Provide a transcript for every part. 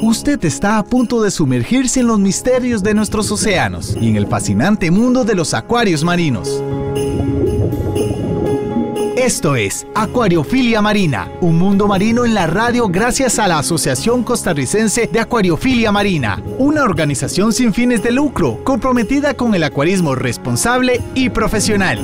Usted está a punto de sumergirse en los misterios de nuestros océanos y en el fascinante mundo de los acuarios marinos. Esto es Acuariofilia Marina, un mundo marino en la radio gracias a la Asociación Costarricense de Acuariofilia Marina, una organización sin fines de lucro comprometida con el acuarismo responsable y profesional.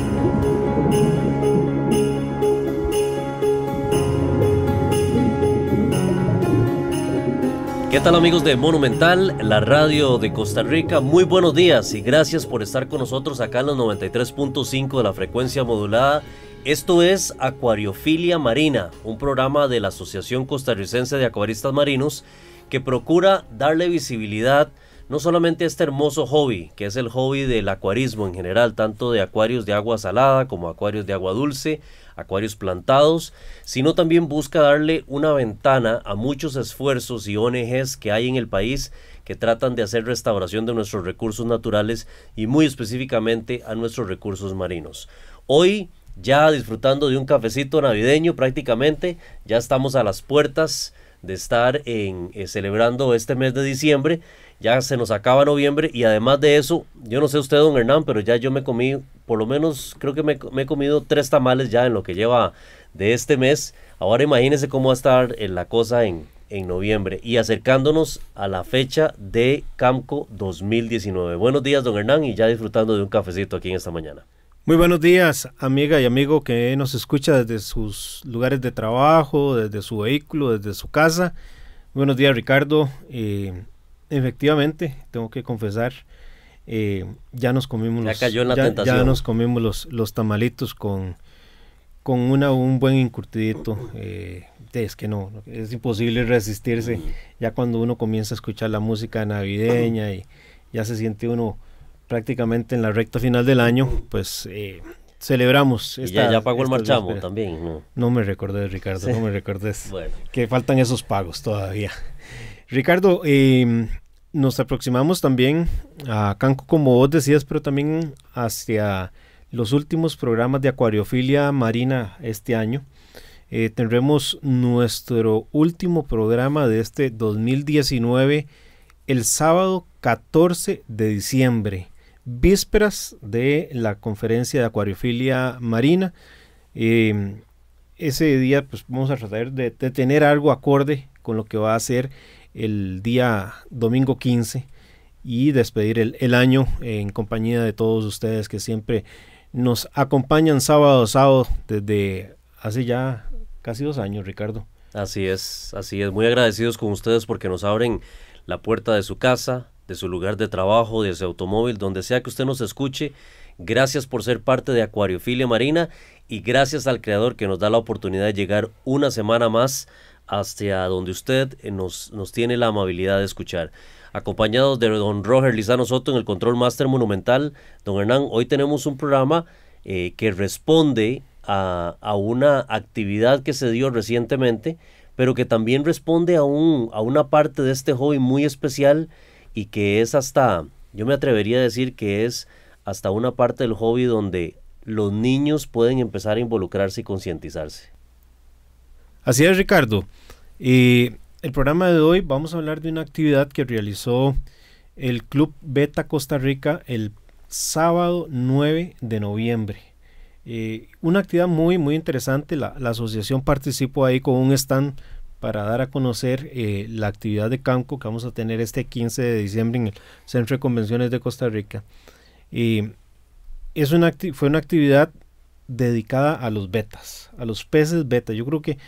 ¿Qué tal amigos de Monumental, la radio de Costa Rica? Muy buenos días y gracias por estar con nosotros acá en los 93.5 de la frecuencia modulada. Esto es Acuariofilia Marina, un programa de la Asociación Costarricense de Acuaristas Marinos que procura darle visibilidad no solamente a este hermoso hobby, que es el hobby del acuarismo en general, tanto de acuarios de agua salada como acuarios de agua dulce, acuarios plantados, sino también busca darle una ventana a muchos esfuerzos y ONGs que hay en el país que tratan de hacer restauración de nuestros recursos naturales y muy específicamente a nuestros recursos marinos. Hoy, ya disfrutando de un cafecito navideño prácticamente, ya estamos a las puertas de estar en, eh, celebrando este mes de diciembre. Ya se nos acaba noviembre y además de eso, yo no sé usted, don Hernán, pero ya yo me comí, por lo menos creo que me, he comido tres tamales ya en lo que lleva de este mes. Ahora imagínese cómo va a estar en eh, la cosa en, en noviembre y acercándonos a la fecha de Camco 2019. Buenos días, don Hernán, y ya disfrutando de un cafecito aquí en esta mañana. Muy buenos días, amiga y amigo que nos escucha desde sus lugares de trabajo, desde su vehículo, desde su casa. Buenos días, Ricardo. Eh, efectivamente, tengo que confesar, eh, ya nos comimos los, ya, nos comimos los, los tamalitos con, con una, un buen incurtidito. Eh, es que no, es imposible resistirse mm. ya cuando uno comienza a escuchar la música navideña y ya se siente uno prácticamente en la recta final del año, pues eh, celebramos. ya, ya, pagó el marchamo también, ¿no? me recordé Ricardo, no me recordé Que faltan esos pagos todavía. Ricardo, eh, nos aproximamos también a Canco, como vos decías, pero también hacia los últimos programas de acuariofilia marina este año. Eh, tendremos nuestro último programa de este 2019 el sábado 14 de diciembre vísperas de la conferencia de acuariofilia marina. Em, ese día pues, vamos a tratar de, tener algo acorde con lo que va a ser el día domingo 15 y despedir el, el año en compañía de todos ustedes que siempre nos acompañan sábado a sábado desde hace ya casi dos años, Ricardo. Así es, así es. Muy agradecidos con ustedes porque nos abren la puerta de su casa, de su lugar de trabajo, de su automóvil, donde sea que usted nos escuche. Gracias por ser parte de Acuariofilia Marina y gracias al creador que nos da la oportunidad de llegar una semana más hasta donde usted eh, nos, nos tiene la amabilidad de escuchar. Acompañados de don Roger Lizano Soto en el Control Master Monumental, don Hernán, hoy tenemos un programa eh, que responde a, a, una actividad que se dio recientemente, pero que también responde a, un, a una parte de este hobby muy especial y que es hasta, yo me atrevería a decir que es hasta una parte del hobby donde los niños pueden empezar a involucrarse y concientizarse. Así es, Ricardo. el programa de hoy vamos a hablar de una actividad que realizó el Club Beta Costa Rica el sábado 9 de noviembre. Eh, una actividad muy, muy interesante. La, la asociación participó ahí con un stand para dar a conocer eh, la actividad de CAMCO que vamos a tener este 15 de diciembre en el Centro de Convenciones de Costa Rica. y es fue una actividad dedicada a los betas, a los peces beta. Yo creo que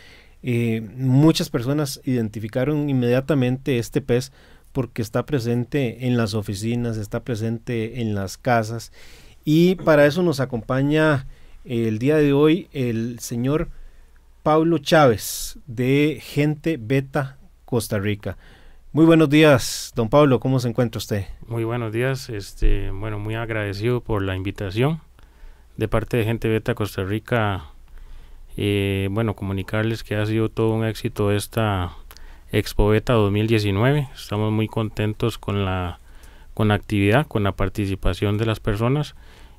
eh, muchas personas identificaron inmediatamente este pez porque está presente en las oficinas, está presente en las casas y para eso nos acompaña eh, el día de hoy el señor Pablo Chávez de Gente Beta Costa Rica. Muy buenos días, don Pablo, ¿cómo se encuentra usted? Muy buenos días, este, bueno, muy agradecido por la invitación de parte de Gente Beta Costa Rica. Eh, bueno, comunicarles que ha sido todo un éxito esta Expo Beta 2019. Estamos muy contentos con la, con la actividad, con la participación de las personas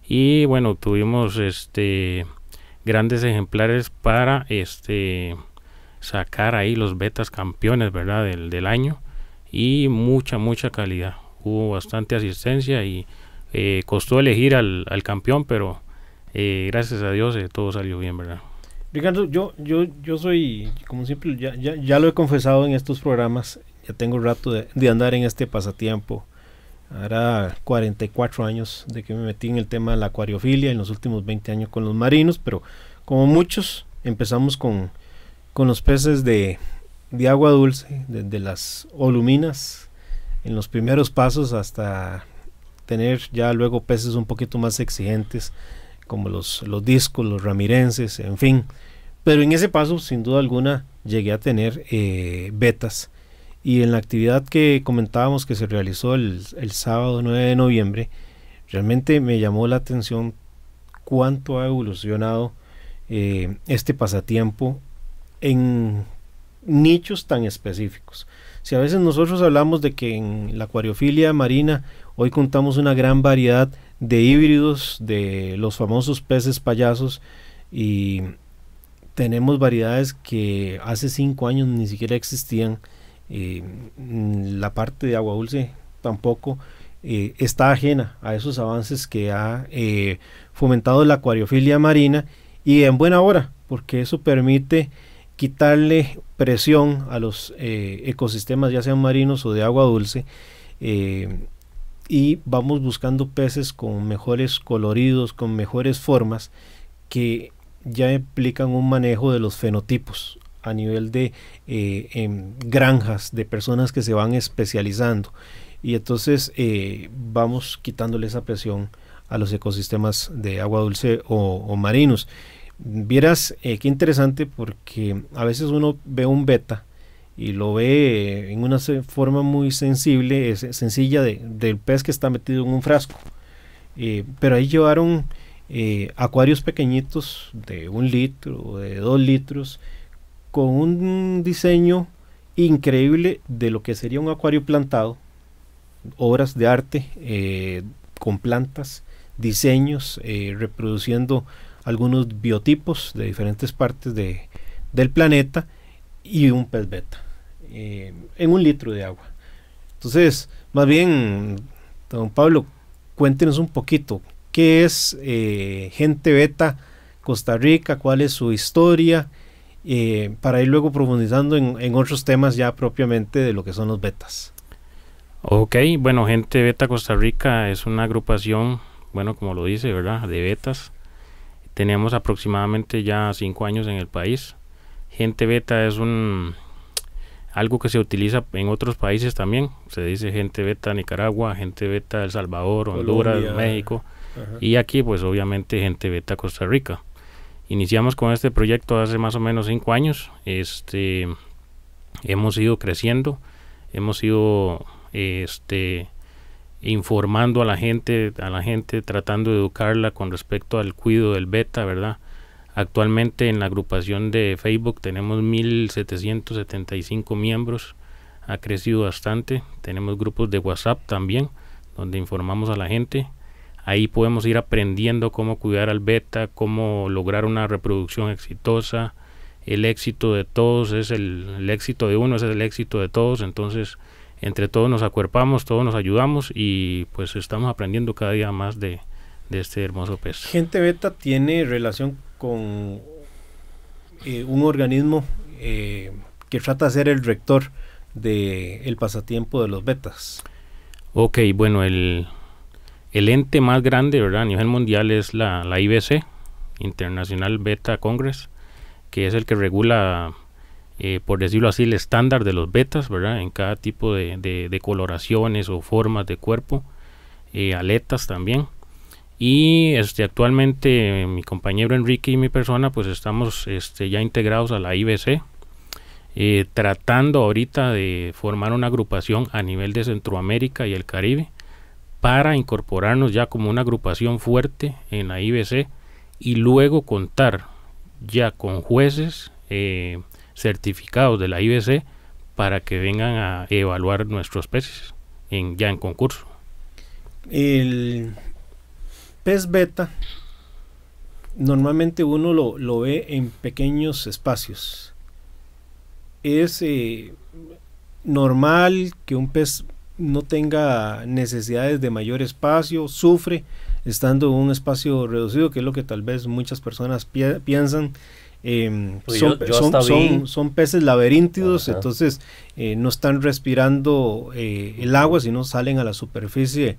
y bueno, tuvimos este grandes ejemplares para este sacar ahí los betas campeones verdad del, año y mucha mucha calidad hubo bastante asistencia y eh, costó elegir al, campeón pero eh, gracias a Dios eh, todo salió bien verdad Ricardo yo yo yo soy como siempre ya, lo he confesado en estos programas ya tengo rato de, de andar en este pasatiempo Ahora 44 años de que me metí en el tema de la acuariofilia, en los últimos 20 años con los marinos, pero como muchos empezamos con, los peces de, agua dulce, desde de las oluminas, en los primeros pasos hasta tener ya luego peces un poquito más exigentes, como los, los discos, los ramirenses, en fin. Pero en ese paso, sin duda alguna, llegué a tener eh, betas y en la actividad que comentábamos que se realizó el, sábado 9 de noviembre, realmente me llamó la atención cuánto ha evolucionado eh, este pasatiempo en nichos tan específicos. Si a veces nosotros hablamos de que en la acuariofilia marina hoy contamos una gran variedad de híbridos de los famosos peces payasos y tenemos variedades que hace cinco años ni siquiera existían Mm, la parte de agua dulce tampoco eh, está ajena a esos avances que ha eh, fomentado la acuariofilia marina y en buena hora, porque eso permite quitarle presión a los eh, ecosistemas, ya sean marinos o de agua dulce, y vamos buscando peces con mejores coloridos, con mejores formas, que ya implican un manejo de los fenotipos a nivel de eh, em, granjas de personas que se van especializando. Y entonces eh, vamos quitándole esa presión a los ecosistemas de agua dulce o, marinos. Vieras eh, qué interesante porque a veces uno ve un beta y lo ve en una forma muy sensible, sencilla del pez que está metido en un frasco. pero ahí llevaron acuarios pequeñitos de un litro o de dos litros con un diseño increíble de lo que sería un acuario plantado, obras de arte eh, con plantas, diseños, eh, reproduciendo algunos biotipos de diferentes partes del planeta y un pez beta eh, en un litro de agua. Entonces, más bien, don Pablo, cuéntenos un poquito, ¿qué es Gente Beta Costa Rica? ¿Cuál es su historia? Eh, para ir luego profundizando en, otros temas ya propiamente de lo que son los betas. Ok, bueno, gente, Beta Costa Rica es una agrupación, bueno, como lo dice, ¿verdad? De betas. Tenemos aproximadamente ya cinco años en el país. Gente beta es un algo que se utiliza en otros países también. Se dice gente beta Nicaragua, gente beta El Salvador, Honduras, México. Y aquí pues obviamente gente beta Costa Rica. Iniciamos con este proyecto hace más o menos cinco años. Este, hemos ido creciendo, hemos ido este, informando a la gente, a la gente tratando de educarla con respecto al cuidado del beta, ¿verdad? Actualmente en la agrupación de Facebook tenemos 1775 miembros, ha crecido bastante. Tenemos grupos de WhatsApp también, donde informamos a la gente. Ahí podemos ir aprendiendo cómo cuidar al beta, cómo lograr una reproducción exitosa. El éxito de todos es el, éxito de uno, es el éxito de todos. Entonces, entre todos nos acuerpamos, todos nos ayudamos y pues estamos aprendiendo cada día más de, este hermoso pez. Gente beta tiene relación con eh, un organismo eh, que trata de ser el rector del pasatiempo de los betas. Ok, bueno, el, el ente más grande ¿verdad? a nivel mundial es la, la IBC, International Beta Congress, que es el que regula, eh, por decirlo así, el estándar de los betas ¿verdad? en cada tipo de, coloraciones o formas de cuerpo, eh, aletas también. Y este, actualmente mi compañero Enrique y mi persona pues estamos este, ya integrados a la IBC, eh, tratando ahorita de formar una agrupación a nivel de Centroamérica y el Caribe para incorporarnos ya como una agrupación fuerte en la IBC y luego contar ya con jueces eh, certificados de la IBC para que vengan a evaluar nuestros peces ya en concurso. El pez beta normalmente uno lo, ve en pequeños espacios. Es eh, normal que un pez no tenga necesidades de mayor espacio, sufre estando en un espacio reducido, que es lo que tal vez muchas personas piensan. Em, pues son, peces laberíntidos, entonces eh, no están respirando eh, el agua, sino salen a la superficie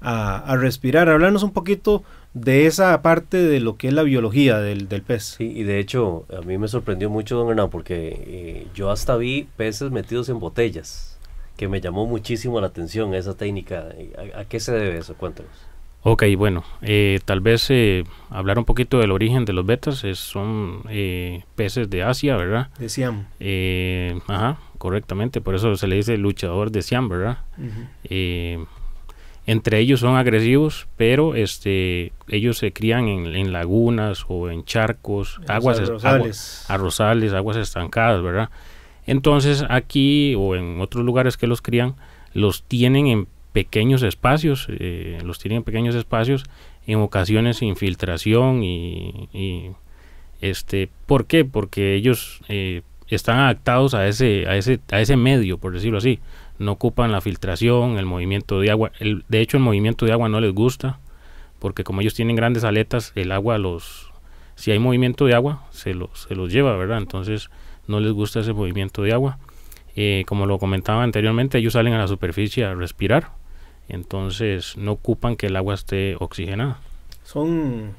a, respirar. Hablarnos un poquito de esa parte de lo que es la biología del, del pez. Sí, y de hecho a mí me sorprendió mucho, don Hernán, porque eh, yo hasta vi peces metidos en botellas que me llamó muchísimo la atención esa técnica. ¿A, qué se debe eso? Cuéntanos. Ok, bueno, eh, tal vez eh, hablar un poquito del origen de los betas. son eh, peces de Asia, ¿verdad? De Siam. ajá, correctamente. Por eso se le dice luchador de Siam, ¿verdad? entre ellos son agresivos, pero este, ellos se crían en, lagunas o en charcos, aguas, arrozales. arrozales, aguas estancadas, ¿verdad? Entonces aquí o en otros lugares que los crían, los tienen en pequeños espacios, eh, los tienen en pequeños espacios, en ocasiones infiltración y, y este, ¿por qué? Porque ellos eh, están adaptados a ese, a ese, a ese medio, por decirlo así. No ocupan la filtración, el movimiento de agua. de hecho, el movimiento de agua no les gusta, porque como ellos tienen grandes aletas, el agua los, si hay movimiento de agua, se los, se los lleva, ¿verdad? Entonces, no les gusta ese movimiento de agua. Eh, como lo comentaba anteriormente, ellos salen a la superficie a respirar, entonces no ocupan que el agua esté oxigenada. Son,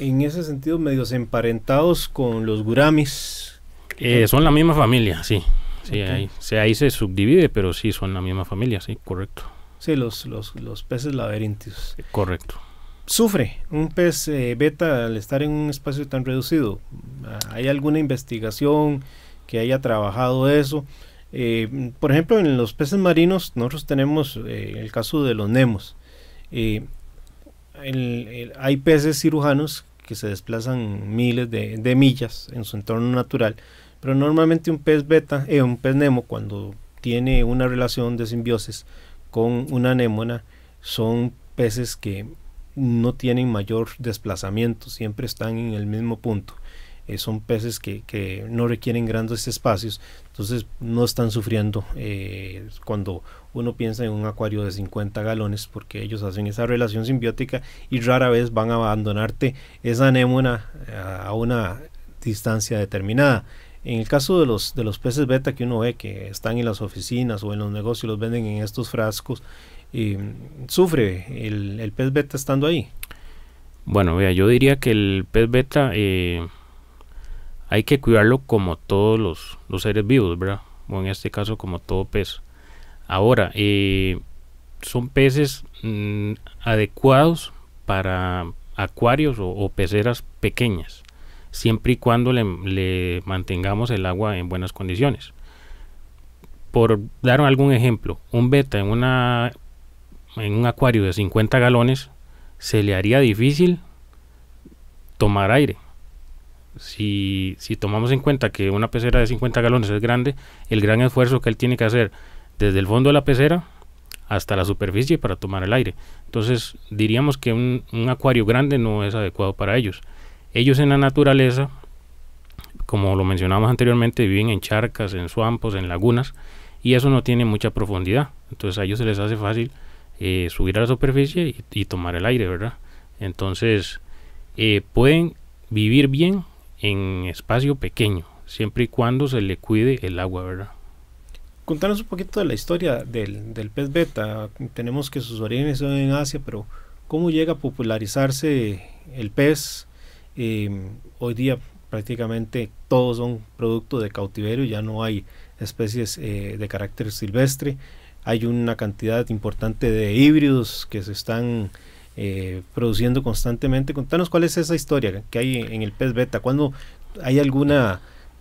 en ese sentido, medios emparentados con los guramis. Eh, son la misma familia, sí. sí ahí, se, ahí se subdivide, pero sí son la misma familia, sí, correcto. Sí, los, los, los peces laberintios. Eh, correcto sufre un pez eh, beta al estar en un espacio tan reducido? ¿Hay alguna investigación que haya trabajado eso? Eh, por ejemplo, en los peces marinos nosotros tenemos eh, el caso de los nemos. hay peces cirujanos que se desplazan miles de, de, millas en su entorno natural, pero normalmente un pez beta, un pez nemo, cuando tiene una relación de simbiosis con una anémona, son peces que no tienen mayor desplazamiento, siempre están en el mismo punto. Eh, son peces que, no requieren grandes espacios, entonces no están sufriendo eh, cuando uno piensa en un acuario de 50 galones, porque ellos hacen esa relación simbiótica y rara vez van a abandonarte esa anémona eh, a una distancia determinada. En el caso de los, de los peces beta que uno ve que están en las oficinas o en los negocios, los venden en estos frascos, y sufre el, pez beta estando ahí? Bueno, yo diría que el pez beta eh, hay que cuidarlo como todos los, seres vivos, ¿verdad? O en este caso como todo pez. Ahora, eh, son peces mm, adecuados para acuarios o, peceras pequeñas, siempre y cuando le, le mantengamos el agua en buenas condiciones por dar algún ejemplo, un beta en una en un acuario de 50 galones se le haría difícil tomar aire. Si, si tomamos en cuenta que una pecera de 50 galones es grande, el gran esfuerzo que él tiene que hacer desde el fondo de la pecera hasta la superficie para tomar el aire. Entonces diríamos que un, un, acuario grande no es adecuado para ellos. Ellos en la naturaleza, como lo mencionamos anteriormente, viven en charcas, en suampos, en lagunas, y eso no tiene mucha profundidad. Entonces a ellos se les hace fácil eh, subir a la superficie y, tomar el aire, ¿verdad? Entonces, eh, pueden vivir bien en espacio pequeño, siempre y cuando se le cuide el agua, ¿verdad? Contanos un poquito de la historia del, pez beta. Tenemos que sus orígenes son en Asia, pero ¿cómo llega a popularizarse el pez? Em, hoy día prácticamente todos son producto de cautiverio, ya no hay especies eh, de carácter silvestre hay una cantidad importante de híbridos que se están eh, produciendo constantemente. Contanos cuál es esa historia que hay en el pez beta, cuándo hay alguna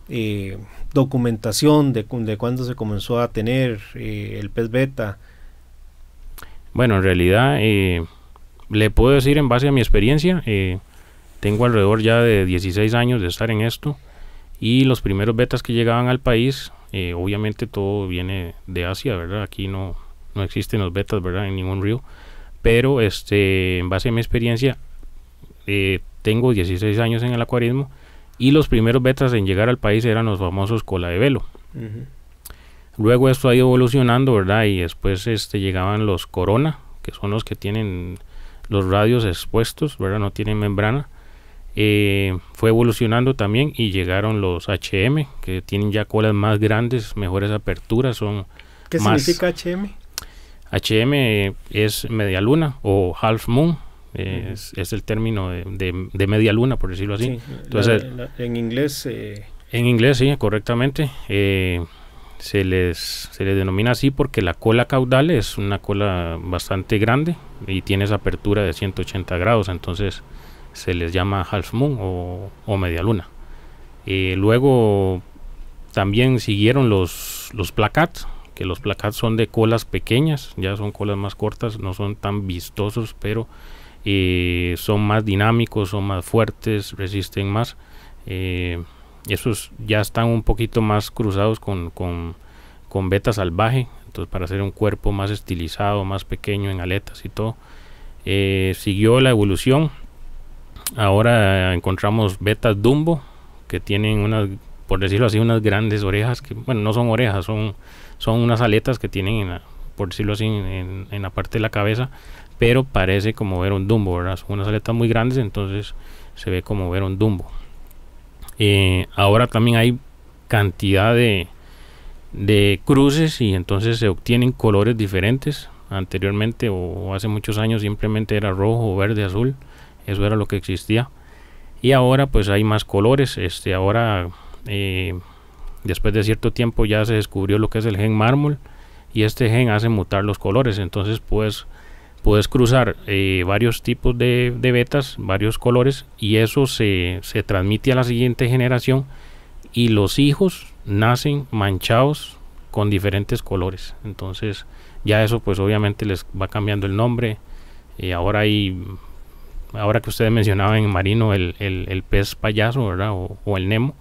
eh, documentación de, de cuándo se comenzó a tener eh, el pez beta. Bueno, en realidad le puedo decir en base a mi experiencia, tengo alrededor ya de 16 años de estar en esto. Y los primeros betas que llegaban al país, eh, obviamente todo viene de Asia, ¿verdad? Aquí no, no existen los betas, ¿verdad? En ningún río. Pero este, en base a mi experiencia, eh, tengo 16 años en el acuarismo y los primeros betas en llegar al país eran los famosos cola de velo. Luego esto ha ido evolucionando, ¿verdad? Y después este, llegaban los corona, que son los que tienen los radios expuestos, ¿verdad? No tienen membrana. Eh, fue evolucionando también y llegaron los HM, que tienen ya colas más grandes, mejores aperturas, son ¿Qué significa HM? HM es media luna o half moon, eh, es, el término de, de, media luna, por decirlo así. Entonces, en inglés... Eh, en inglés, sí, correctamente. se, les, se les denomina así porque la cola caudal es una cola bastante grande y tiene esa apertura de 180 grados. Entonces, se les llama half moon o, media luna. luego también siguieron los, los placats, que los placats son de colas pequeñas, ya son colas más cortas, no son tan vistosos, pero eh, son más dinámicos, son más fuertes, resisten más. Eh, esos ya están un poquito más cruzados con, con, beta salvaje, entonces para hacer un cuerpo más estilizado, más pequeño en aletas y todo. Eh, siguió la evolución Ahora encontramos betas Dumbo que tienen unas, por decirlo así, unas grandes orejas que, bueno, no son orejas, son, son unas aletas que tienen, por decirlo así, en, la parte de la cabeza, pero parece como ver un Dumbo, Son unas aletas muy grandes, entonces se ve como ver un Dumbo. Eh, ahora también hay cantidad de, de cruces y entonces se obtienen colores diferentes. Anteriormente o hace muchos años simplemente era rojo, verde, azul eso era lo que existía. Y ahora pues hay más colores, este ahora eh, después de cierto tiempo ya se descubrió lo que es el gen mármol y este gen hace mutar los colores, entonces pues puedes cruzar eh, varios tipos de, betas, varios colores, y eso se, transmite a la siguiente generación y los hijos nacen manchados con diferentes colores. Entonces ya eso pues obviamente les va cambiando el nombre. y eh, ahora hay ahora que ustedes mencionaban en Marino el, pez payaso, ¿verdad? O, el Nemo.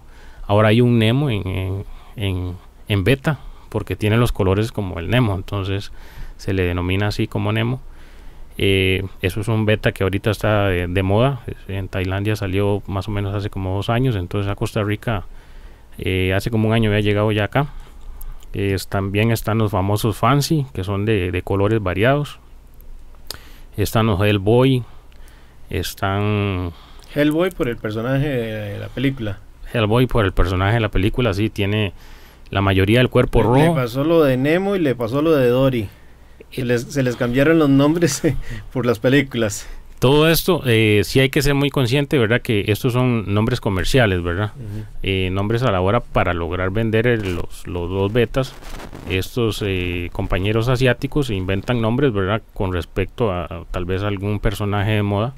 Ahora hay un Nemo en, beta porque tiene los colores como el Nemo, entonces se le denomina así como Nemo. Eh, eso es un beta que ahorita está de, moda. En Tailandia salió más o menos hace como dos años, entonces a Costa Rica eh, hace como un año había llegado ya acá. también están los famosos Fancy, que son de, de colores variados. Están los Hellboy, están... Hellboy por el personaje de la película. Hellboy por el personaje de la película, sí, tiene la mayoría del cuerpo rojo. Le pasó lo de Nemo y le pasó lo de Dory. Se les, se les cambiaron los nombres por las películas. Todo esto, eh, sí hay que ser muy consciente, ¿verdad? Que estos son nombres comerciales, ¿verdad? Eh, nombres a la hora para lograr vender los, los dos betas. Estos eh, compañeros asiáticos inventan nombres, ¿verdad? Con respecto a, tal vez algún personaje de moda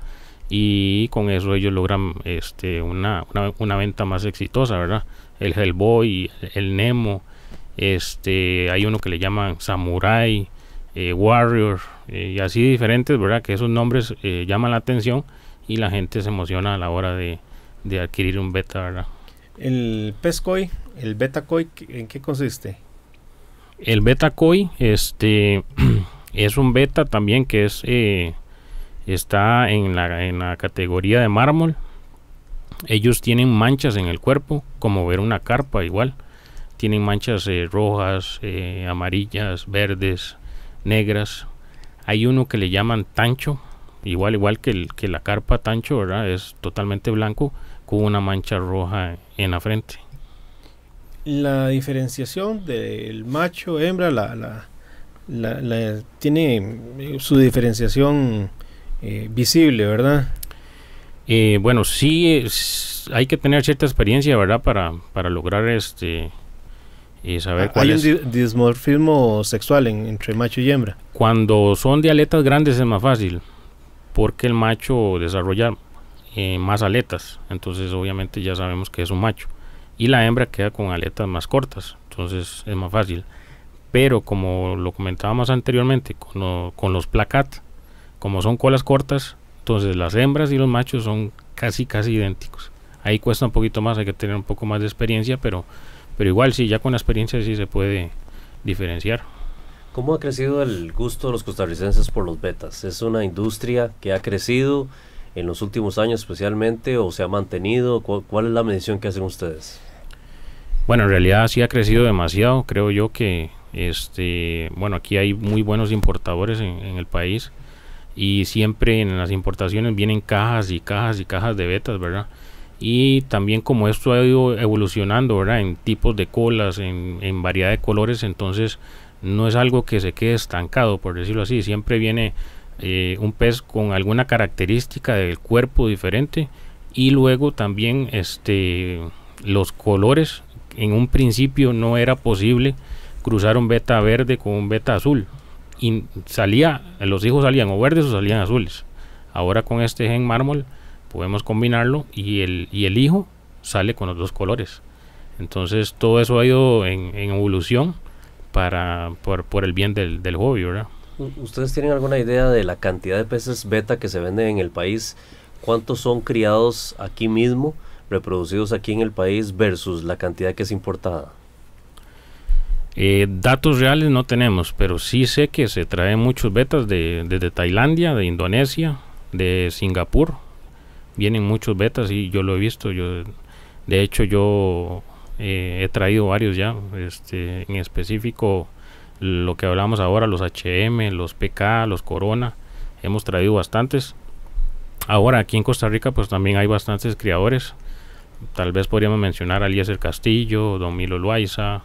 y con eso ellos logran este, una, una, venta más exitosa, ¿verdad? El Hellboy, el Nemo, este, hay uno que le llaman Samurai, eh, Warrior, eh, y así diferentes, ¿verdad? Que esos nombres eh, llaman la atención y la gente se emociona a la hora de, adquirir un beta, ¿verdad? El Pescoy, el Betacoi, ¿en qué consiste? El Betacoy este, es un beta también que es está en la, categoría de mármol. Ellos tienen manchas en el cuerpo, como ver una carpa igual. Tienen manchas eh, rojas, eh, amarillas, verdes, negras. Hay uno que le llaman tancho, igual igual que, el, que la carpa tancho, Es totalmente blanco con una mancha roja en la frente. La diferenciación del macho, hembra, la, la tiene eh, su diferenciación eh, visible, ¿verdad? Eh, bueno, sí, hay que tener cierta experiencia, ¿verdad? Para, lograr este y eh, saber ah, cuál es. un dismorfismo sexual entre macho y hembra. Cuando son de aletas grandes es más fácil, porque el macho desarrolla más aletas, entonces obviamente ya sabemos que es un macho. Y la hembra queda con aletas más cortas, entonces es más fácil. Pero como lo comentábamos anteriormente, con, con los placat, como son colas cortas, entonces las hembras y los machos son casi casi idénticos. Ahí cuesta un poquito más, hay que tener un poco más de experiencia, pero, pero igual sí, ya con la experiencia sí se puede diferenciar. ¿Cómo ha crecido el gusto de los costarricenses por los betas? ¿Es una industria que ha crecido en los últimos años especialmente o se ha mantenido? ¿Cuál, es la medición que hacen ustedes? Bueno, en realidad sí ha crecido demasiado. Creo yo que, este, bueno, aquí hay muy buenos importadores en, en el país y siempre en las importaciones vienen cajas y cajas y cajas de betas, ¿verdad? Y también como esto ha ido evolucionando, ¿verdad? En tipos de colas, en, variedad de colores, entonces no es algo que se quede estancado, por decirlo así, siempre viene eh, un pez con alguna característica del cuerpo diferente y luego también este, los colores, en un principio no era posible cruzar un beta verde con un beta azul, y salía, los hijos salían o verdes o salían azules. Ahora con este gen mármol podemos combinarlo y el, y el hijo sale con los dos colores. Entonces todo eso ha ido en, evolución para por, el bien del, del hobby, ¿verdad? ¿Ustedes tienen alguna idea de la cantidad de peces beta que se venden en el país? ¿Cuántos son criados aquí mismo, reproducidos aquí en el país, versus la cantidad que es importada? Eh, datos reales no tenemos, pero sí sé que se traen muchos betas de, desde Tailandia, de Indonesia, de Singapur. Vienen muchos betas y yo lo he visto. Yo, de hecho, yo eh, he traído varios ya, este, en específico lo que hablamos ahora, los HM, los PK, los Corona, hemos traído bastantes. Ahora aquí en Costa Rica pues también hay bastantes criadores, tal vez podríamos mencionar a el Castillo, Don Milo Loaiza,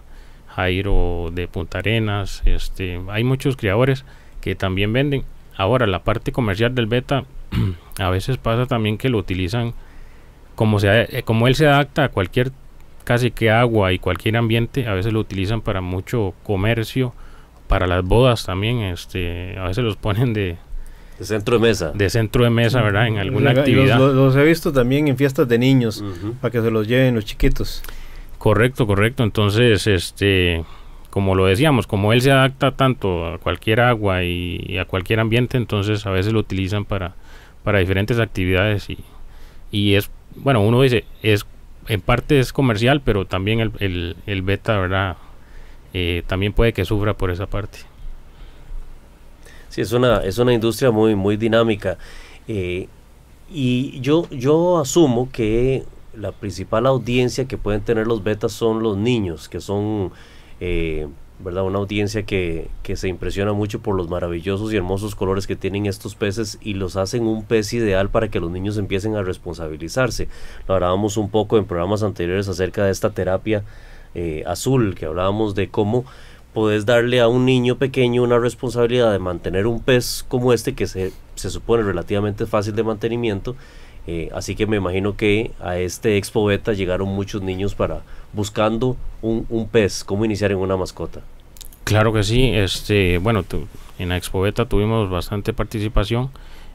Jairo de Punta Arenas, este, hay muchos criadores que también venden. Ahora, la parte comercial del beta a veces pasa también que lo utilizan como, sea eh, como él se adapta a cualquier casi que agua y cualquier ambiente, a veces lo utilizan para mucho comercio, para las bodas también, este, a veces los ponen de, centro de mesa. De centro de mesa, ¿verdad? En alguna actividad. Los, he visto también en fiestas de niños, para que se los lleven los chiquitos. Correcto, correcto. Entonces, este, como lo decíamos, como él se adapta tanto a cualquier agua y, a cualquier ambiente, entonces a veces lo utilizan para, para diferentes actividades y, es, bueno, uno dice, es en parte es comercial, pero también el, beta, ¿verdad? Eh, también puede que sufra por esa parte. Sí, es una, es una industria muy, muy dinámica. Eh, y yo, yo asumo que la principal audiencia que pueden tener los betas son los niños, que son eh, ¿verdad? una audiencia que, se impresiona mucho por los maravillosos y hermosos colores que tienen estos peces y los hacen un pez ideal para que los niños empiecen a responsabilizarse. Lo hablábamos un poco en programas anteriores acerca de esta terapia eh, azul, que hablábamos de cómo puedes darle a un niño pequeño una responsabilidad de mantener un pez como este que se, se supone relativamente fácil de mantenimiento eh, así que me imagino que a este Expo Beta llegaron muchos niños para buscando un, pez, cómo iniciar en una mascota. Claro que sí, este, bueno, en la Expo Beta tuvimos bastante participación.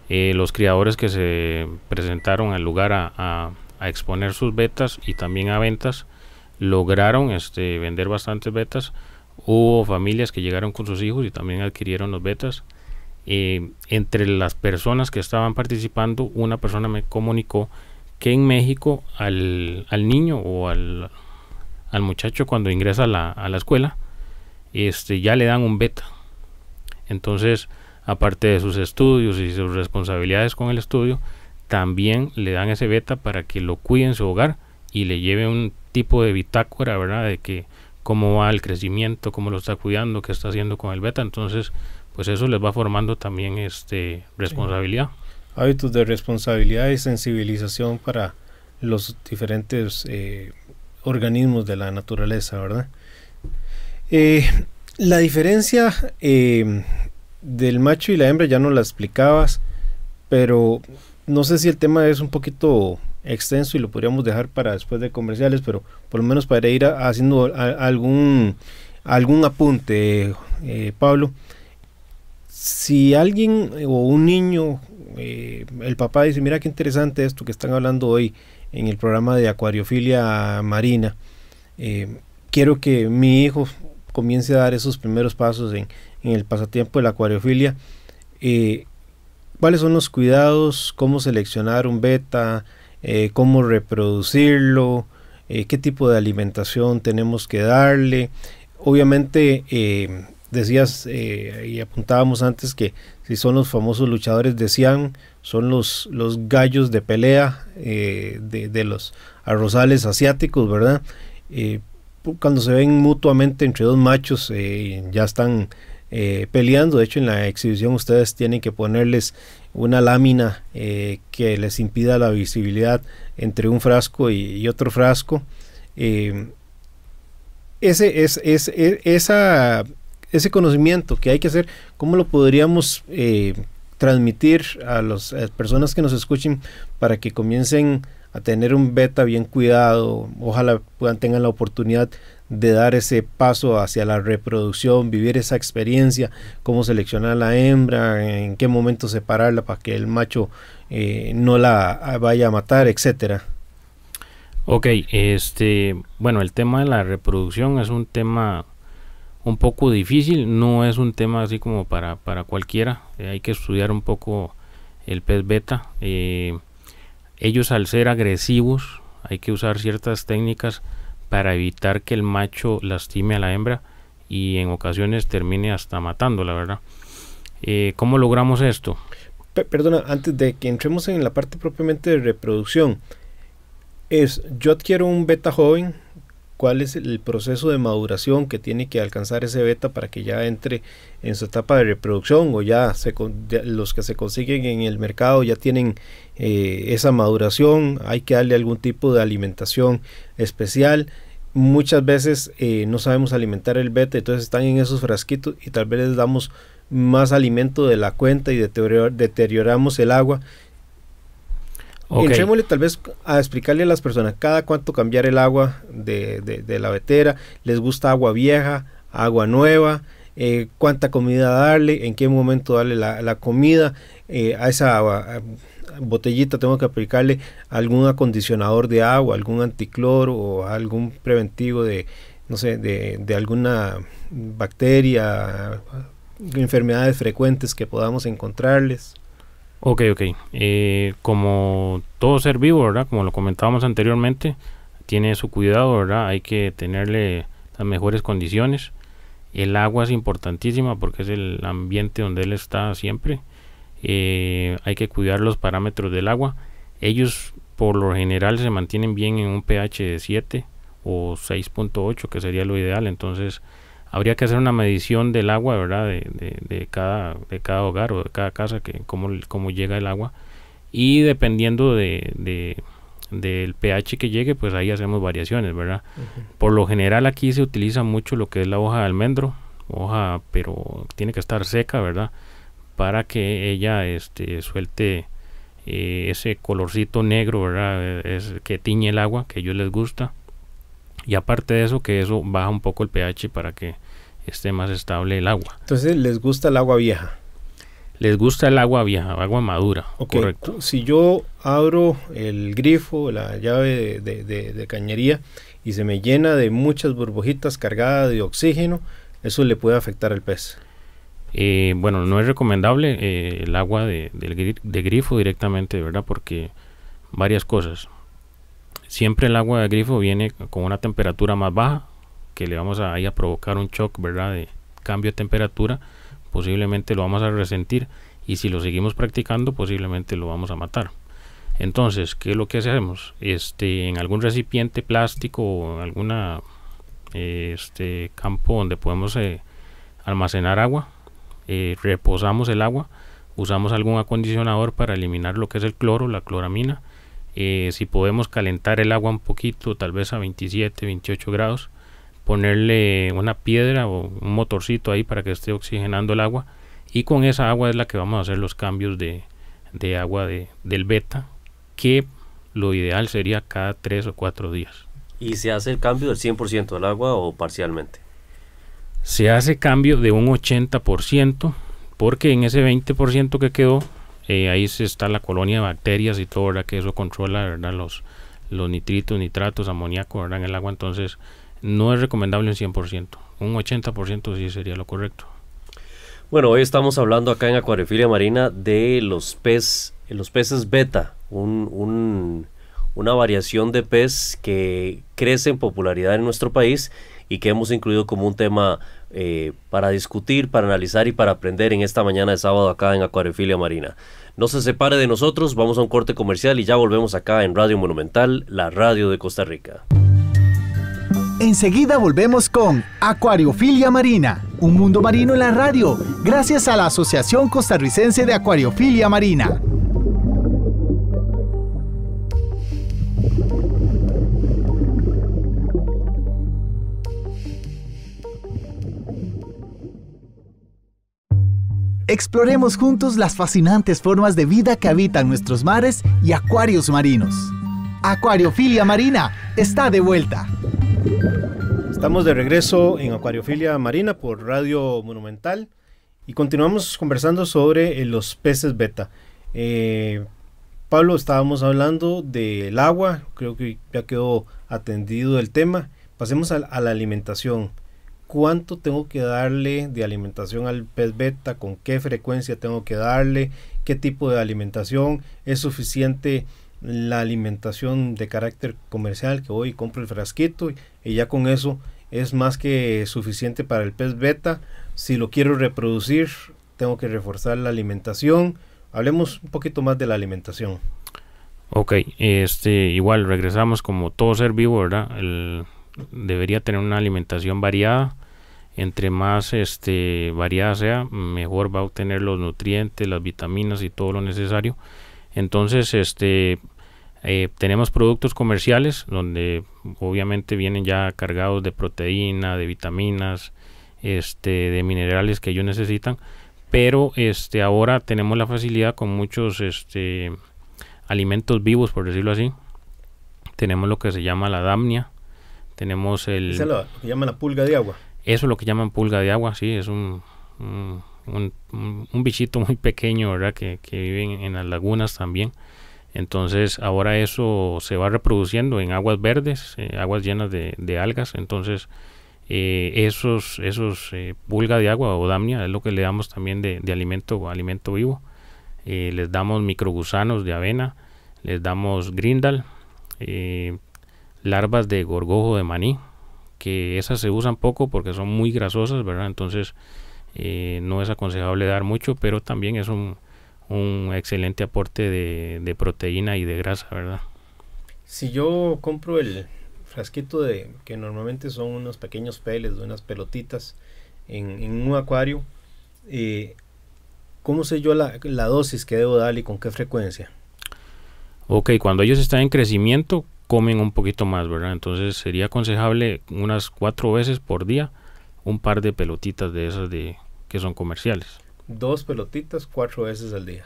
Eh, los criadores que se presentaron al lugar a, exponer sus betas y también a ventas lograron este, vender bastantes betas. Hubo familias que llegaron con sus hijos y también adquirieron los betas. Eh, entre las personas que estaban participando, una persona me comunicó que en México al, al niño o al, al muchacho cuando ingresa a la, escuela, este, ya le dan un beta. Entonces, aparte de sus estudios y sus responsabilidades con el estudio, también le dan ese beta para que lo cuide en su hogar y le lleve un tipo de bitácora, ¿verdad? De que cómo va el crecimiento, cómo lo está cuidando, qué está haciendo con el beta. Entonces, pues eso les va formando también este responsabilidad. Hábitos de responsabilidad y sensibilización para los diferentes eh, organismos de la naturaleza, ¿verdad? Eh, la diferencia eh, del macho y la hembra ya no la explicabas, pero no sé si el tema es un poquito extenso y lo podríamos dejar para después de comerciales, pero por lo menos para ir haciendo algún, algún apunte, Pablo si alguien o un niño, eh, el papá dice, mira qué interesante esto que están hablando hoy en el programa de acuariofilia marina, eh, quiero que mi hijo comience a dar esos primeros pasos en, el pasatiempo de la acuariofilia, eh, cuáles son los cuidados, cómo seleccionar un beta, cómo reproducirlo, qué tipo de alimentación tenemos que darle. Obviamente, decías eh, y apuntábamos antes que si son los famosos luchadores de son los, los gallos de pelea eh, de, los arrozales asiáticos, ¿verdad? Eh, cuando se ven mutuamente entre dos machos, ya están peleando. De hecho, en la exhibición ustedes tienen que ponerles una lámina que les impida la visibilidad entre un frasco y, otro frasco. ese, es, esa ese conocimiento que hay que hacer, ¿cómo lo podríamos eh, transmitir a, las eh, personas que nos escuchen para que comiencen a tener un beta bien cuidado? Ojalá puedan, tengan la oportunidad de dar ese paso hacia la reproducción, vivir esa experiencia, cómo seleccionar a la hembra, en qué momento separarla para que el macho eh, no la ah, vaya a matar, etcétera. Ok, este, bueno, el tema de la reproducción es un tema un poco difícil, no es un tema así como para, cualquiera, eh, hay que estudiar un poco el pez beta. Eh, ellos al ser agresivos hay que usar ciertas técnicas para evitar que el macho lastime a la hembra y en ocasiones termine hasta matándola, ¿verdad? Eh, ¿Cómo logramos esto? perdona, antes de que entremos en la parte propiamente de reproducción, es yo adquiero un beta joven, cuál es el proceso de maduración que tiene que alcanzar ese beta para que ya entre en su etapa de reproducción o ya, los que se consiguen en el mercado ya tienen eh, esa maduración, hay que darle algún tipo de alimentación especial. Muchas veces eh, no sabemos alimentar el beta, entonces están en esos frasquitos y tal vez les damos más alimento de la cuenta y deterioramos el agua Entrémosle tal vez a explicarle a las personas cada cuánto cambiar el agua de, la vetera, les gusta agua vieja, agua nueva, eh, cuánta comida darle, en qué momento darle la, comida, eh, a esa botellita tengo que aplicarle algún acondicionador de agua, algún anticloro o algún preventivo de, no sé, de alguna bacteria, enfermedades frecuentes que podamos encontrarles. Ok, ok. Eh, como todo ser vivo, ¿verdad? Como lo comentábamos anteriormente, tiene su cuidado, ¿verdad? Hay que tenerle las mejores condiciones. El agua es importantísima porque es el ambiente donde él está siempre. Eh, hay que cuidar los parámetros del agua. Ellos por lo general se mantienen bien en un pH de 7 o 6.8, que sería lo ideal. Entonces habría que hacer una medición del agua, ¿verdad? De, cada, de cada hogar o de cada casa, que cómo, llega el agua. Y dependiendo de, del pH que llegue, pues ahí hacemos variaciones, ¿verdad? Por lo general aquí se utiliza mucho lo que es la hoja de almendro, hoja, pero tiene que estar seca, ¿verdad? Para que ella este, suelte eh, ese colorcito negro, ¿verdad? Es, que tiñe el agua, que a ellos les gusta. Y aparte de eso, que eso baja un poco el pH para que esté más estable el agua. Entonces, ¿les gusta el agua vieja? Les gusta el agua vieja, agua madura. Correcto. Si yo abro el grifo, la llave de, cañería y se me llena de muchas burbujitas cargadas de oxígeno, ¿eso le puede afectar al pez? Eh, bueno, no es recomendable eh, el agua de grifo directamente, ¿verdad? Porque varias cosas. Siempre el agua de grifo viene con una temperatura más baja, que le vamos a, a provocar un shock, ¿verdad? De cambio de temperatura, posiblemente lo vamos a resentir y si lo seguimos practicando, posiblemente lo vamos a matar. Entonces, ¿qué es lo que hacemos? Este, en algún recipiente plástico o en alguna eh, este campo donde podemos eh, almacenar agua, eh, reposamos el agua, usamos algún acondicionador para eliminar lo que es el cloro, la cloramina eh, si podemos calentar el agua un poquito, tal vez a 27, 28 grados, ponerle una piedra o un motorcito ahí para que esté oxigenando el agua y con esa agua es la que vamos a hacer los cambios de, de agua del beta que lo ideal sería cada 3 o 4 días. ¿Y se hace el cambio del 100% del agua o parcialmente? Se hace cambio de un 80% porque en ese 20% que quedó eh, ahí está la colonia de bacterias y todo, ¿verdad? Que eso controla, ¿verdad? Los, los nitritos, nitratos, amoníaco, En el agua. Entonces, no es recomendable un 100%. Un 80% sí sería lo correcto. Bueno, hoy estamos hablando acá en Acuariofilia Marina de los, pez, los peces beta, un, una variación de pez que crece en popularidad en nuestro país y que hemos incluido como un tema eh, para discutir, para analizar y para aprender en esta mañana de sábado acá en Acuariofilia Marina. No se separe de nosotros, vamos a un corte comercial y ya volvemos acá en Radio Monumental, la radio de Costa Rica. Enseguida volvemos con Acuariofilia Marina, un mundo marino en la radio, gracias a la Asociación Costarricense de Acuariofilia Marina. Exploremos juntos las fascinantes formas de vida que habitan nuestros mares y acuarios marinos. Acuariofilia Marina está de vuelta. Estamos de regreso en Acuariofilia Marina por Radio Monumental y continuamos conversando sobre eh, los peces beta. Eh, Pablo, estábamos hablando del agua, creo que ya quedó atendido el tema. Pasemos a la alimentación cuánto tengo que darle de alimentación al pez beta, con qué frecuencia tengo que darle, qué tipo de alimentación, es suficiente la alimentación de carácter comercial que hoy compro el frasquito y, ya con eso es más que suficiente para el pez beta. Si lo quiero reproducir, tengo que reforzar la alimentación. Hablemos un poquito más de la alimentación. Ok, este, igual regresamos como todo ser vivo, ¿verdad? debería tener una alimentación variada entre más este, variada sea, mejor va a obtener los nutrientes, las vitaminas y todo lo necesario. Entonces, este, eh, tenemos productos comerciales donde obviamente vienen ya cargados de proteína, de vitaminas, este, de minerales que ellos necesitan. Pero este, ahora tenemos la facilidad con muchos este, alimentos vivos, por decirlo así. Tenemos lo que se llama la damnia. Tenemos el... Se llama la pulga de agua. Eso es lo que llaman pulga de agua, sí, es un, un, bichito muy pequeño, ¿verdad? Que, que vive en, las lagunas también. Entonces ahora eso se va reproduciendo en aguas verdes, eh, aguas llenas de, algas. Entonces eh, esos, esos eh, pulga de agua o damnia es lo que le damos también de, de alimento, alimento vivo. les damos microgusanos de avena, les damos grindal, larvas de gorgojo de maní, que esas se usan poco porque son muy grasosas, ¿verdad? Entonces eh, no es aconsejable dar mucho, pero también es un, excelente aporte de, proteína y de grasa, ¿verdad? Si yo compro el frasquito de que normalmente son unos pequeños peles, unas pelotitas en, un acuario, eh, ¿cómo sé yo la, la dosis que debo dar y con qué frecuencia? Ok, cuando ellos están en crecimiento, comen un poquito más, ¿verdad? Entonces sería aconsejable unas cuatro veces por día un par de pelotitas de esas de que son comerciales. Dos pelotitas cuatro veces al día.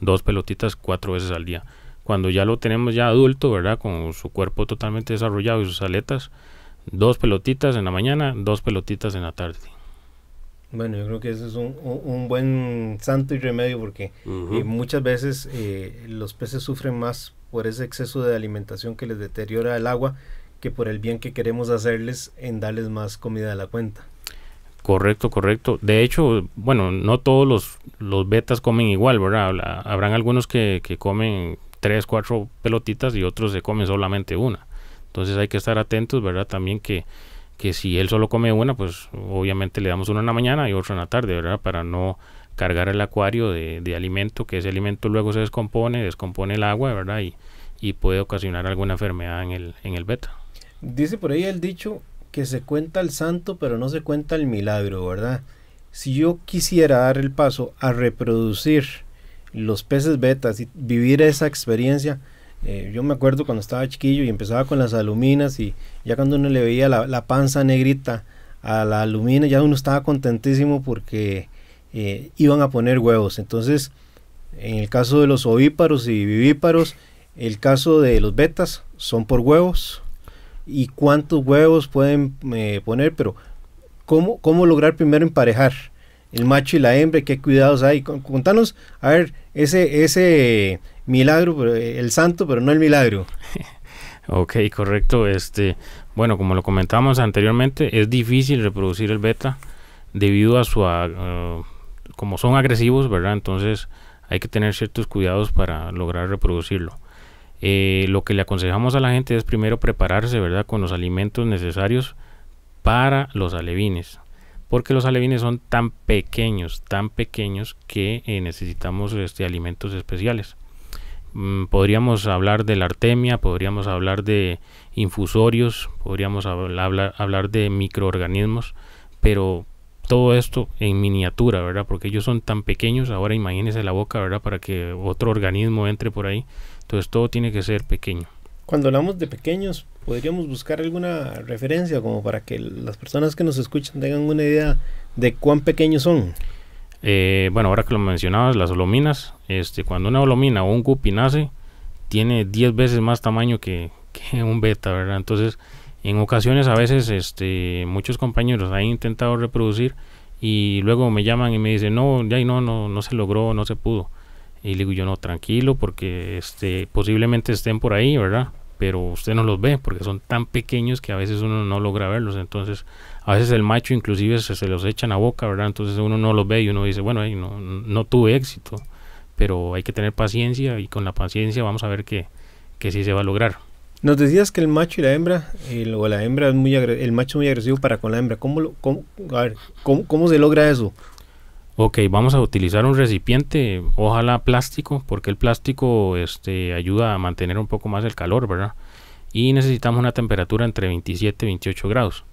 Dos pelotitas cuatro veces al día. Cuando ya lo tenemos ya adulto, ¿verdad? Con su cuerpo totalmente desarrollado y sus aletas, dos pelotitas en la mañana, dos pelotitas en la tarde. Bueno, yo creo que eso es un, un buen santo y remedio porque eh, muchas veces eh, los peces sufren más por ese exceso de alimentación que les deteriora el agua que por el bien que queremos hacerles en darles más comida a la cuenta. Correcto, correcto. De hecho, bueno, no todos los, los betas comen igual, ¿verdad? Habrán algunos que, que comen tres, cuatro pelotitas y otros se comen solamente una. Entonces hay que estar atentos, ¿verdad? También que que si él solo come una, pues obviamente le damos una en la mañana y otra en la tarde, ¿verdad? Para no cargar el acuario de, alimento, que ese alimento luego se descompone, descompone el agua, ¿verdad? Y, puede ocasionar alguna enfermedad en el, en el beta. Dice por ahí el dicho que se cuenta el santo, pero no se cuenta el milagro, ¿verdad? Si yo quisiera dar el paso a reproducir los peces betas y vivir esa experiencia, eh, yo me acuerdo cuando estaba chiquillo y empezaba con las aluminas y ya cuando uno le veía la, panza negrita a la alumina, ya uno estaba contentísimo porque eh, iban a poner huevos. Entonces, en el caso de los ovíparos y vivíparos, el caso de los betas son por huevos y cuántos huevos pueden eh, poner, pero ¿cómo, ¿cómo lograr primero emparejar el macho y la hembra? ¿Qué cuidados hay? Contanos, a ver, ese... ese milagro, eh, el santo, pero no el milagro. ok, correcto. Este, bueno, como lo comentábamos anteriormente, es difícil reproducir el beta debido a su... Uh, como son agresivos, ¿verdad? Entonces hay que tener ciertos cuidados para lograr reproducirlo. Eh, lo que le aconsejamos a la gente es primero prepararse, ¿verdad? Con los alimentos necesarios para los alevines. Porque los alevines son tan pequeños, tan pequeños que eh, necesitamos este, alimentos especiales. Mm, podríamos hablar de la artemia, podríamos hablar de infusorios, podríamos hablar, hablar de microorganismos, pero todo esto en miniatura, ¿verdad? Porque ellos son tan pequeños, ahora imagínense la boca, ¿verdad? Para que otro organismo entre por ahí. Entonces todo tiene que ser pequeño. Cuando hablamos de pequeños, podríamos buscar alguna referencia como para que las personas que nos escuchan tengan una idea de cuán pequeños son. Eh, bueno, ahora que lo mencionabas, las olominas, este, cuando una olomina o un cupinace nace, tiene 10 veces más tamaño que, un beta, ¿verdad? Entonces, en ocasiones a veces este, muchos compañeros han intentado reproducir y luego me llaman y me dicen, no, ya no, no, no se logró, no se pudo. Y digo yo, no, tranquilo, porque este, posiblemente estén por ahí, ¿verdad? pero usted no los ve porque son tan pequeños que a veces uno no logra verlos. Entonces, a veces el macho inclusive se, los echan a boca, ¿verdad? Entonces uno no los ve y uno dice, bueno, no, tuve éxito, pero hay que tener paciencia y con la paciencia vamos a ver que, que sí se va a lograr. Nos decías que el macho y la hembra, el, o la hembra es muy el macho muy agresivo para con la hembra. ¿Cómo, cómo se logra eso? Ok, vamos a utilizar un recipiente, ojalá plástico, porque el plástico este, ayuda a mantener un poco más el calor, ¿verdad? Y necesitamos una temperatura entre 27 y 28 grados.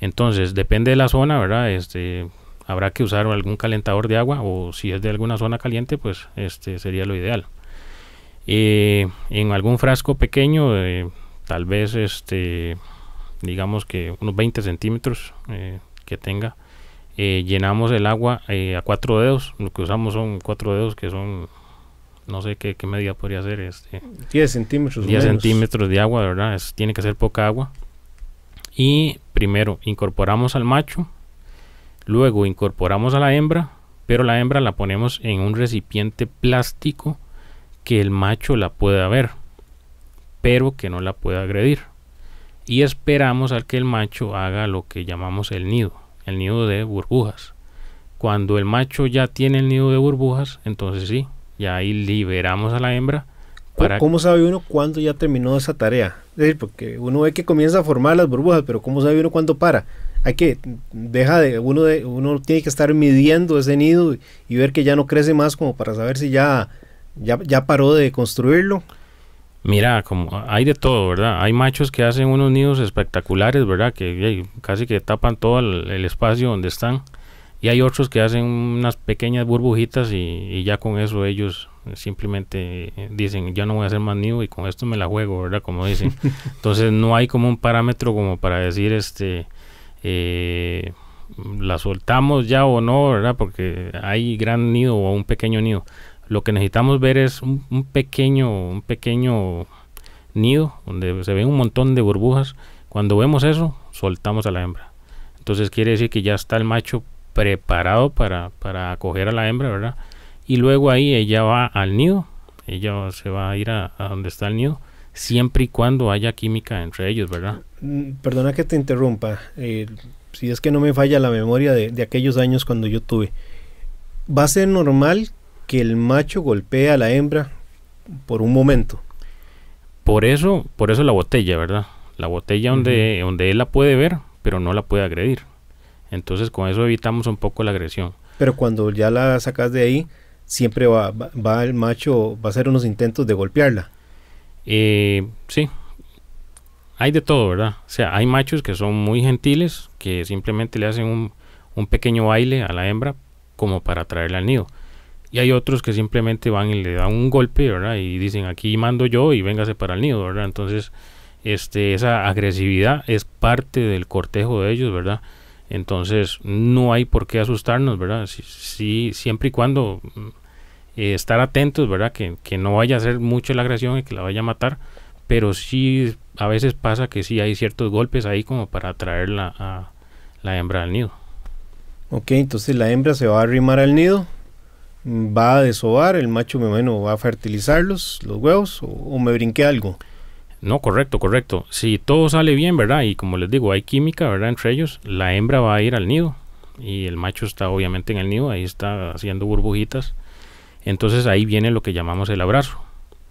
Entonces, depende de la zona, ¿verdad? Este, habrá que usar algún calentador de agua o si es de alguna zona caliente, pues este sería lo ideal. Eh, en algún frasco pequeño, eh, tal vez este, digamos que unos 20 centímetros eh, que tenga eh, llenamos el agua eh, a cuatro dedos. Lo que usamos son cuatro dedos que son, no sé qué, medida podría ser. Este, 10 centímetros. 10 centímetros de agua, ¿verdad? tiene que ser poca agua. Y primero incorporamos al macho, luego incorporamos a la hembra, pero la hembra la ponemos en un recipiente plástico que el macho la pueda ver, pero que no la pueda agredir. Y esperamos a que el macho haga lo que llamamos el nido el nido de burbujas. Cuando el macho ya tiene el nido de burbujas, entonces sí, ya ahí liberamos a la hembra. Para ¿Cómo sabe uno cuándo ya terminó esa tarea? Es decir, porque uno ve que comienza a formar las burbujas, pero ¿cómo sabe uno cuándo para? Hay que deja de uno de uno tiene que estar midiendo ese nido y, ver que ya no crece más como para saber si ya ya, ya paró de construirlo. Mira, como hay de todo, ¿verdad? Hay machos que hacen unos nidos espectaculares, ¿verdad? Que casi que tapan todo el, espacio donde están. Y hay otros que hacen unas pequeñas burbujitas y, ya con eso ellos simplemente eh, dicen, ya no voy a hacer más nido y con esto me la juego, ¿verdad? Como dicen. Entonces no hay como un parámetro como para decir, este, eh, la soltamos ya o no, ¿verdad? Porque hay gran nido o un pequeño nido. Lo que necesitamos ver es un, pequeño, un pequeño nido donde se ven un montón de burbujas. Cuando vemos eso, soltamos a la hembra. Entonces quiere decir que ya está el macho preparado para, para acoger a la hembra, ¿verdad? Y luego ahí ella va al nido, ella se va a ir a, donde está el nido, siempre y cuando haya química entre ellos, ¿verdad? Mm, perdona que te interrumpa, eh, si es que no me falla la memoria de, de aquellos años cuando yo tuve. ¿Va a ser normal que el macho golpea a la hembra por un momento. Por eso, por eso la botella, ¿verdad? La botella donde, él la puede ver, pero no la puede agredir. Entonces con eso evitamos un poco la agresión. Pero cuando ya la sacas de ahí, siempre va, el macho, va a hacer unos intentos de golpearla. Eh, sí, hay de todo, ¿verdad? O sea, hay machos que son muy gentiles, que simplemente le hacen un, un pequeño baile a la hembra como para atraerla al nido. Y hay otros que simplemente van y le dan un golpe, ¿verdad? Y dicen, aquí mando yo y véngase para el nido, ¿verdad? Entonces, este, esa agresividad es parte del cortejo de ellos, ¿verdad? Entonces, no hay por qué asustarnos, ¿verdad? Si, siempre y cuando mm, eh, estar atentos, ¿verdad? Que, que no vaya a hacer mucho la agresión y que la vaya a matar, pero sí a veces pasa que sí hay ciertos golpes ahí como para atraer a la hembra al nido. Ok, entonces la hembra se va a arrimar al nido va a desovar, el macho me imagino va a fertilizar los huevos, o, me brinqué algo. No, correcto, correcto. Si todo sale bien, ¿verdad? Y como les digo, hay química, ¿verdad? Entre ellos, la hembra va a ir al nido y el macho está obviamente en el nido, ahí está haciendo burbujitas. Entonces ahí viene lo que llamamos el abrazo.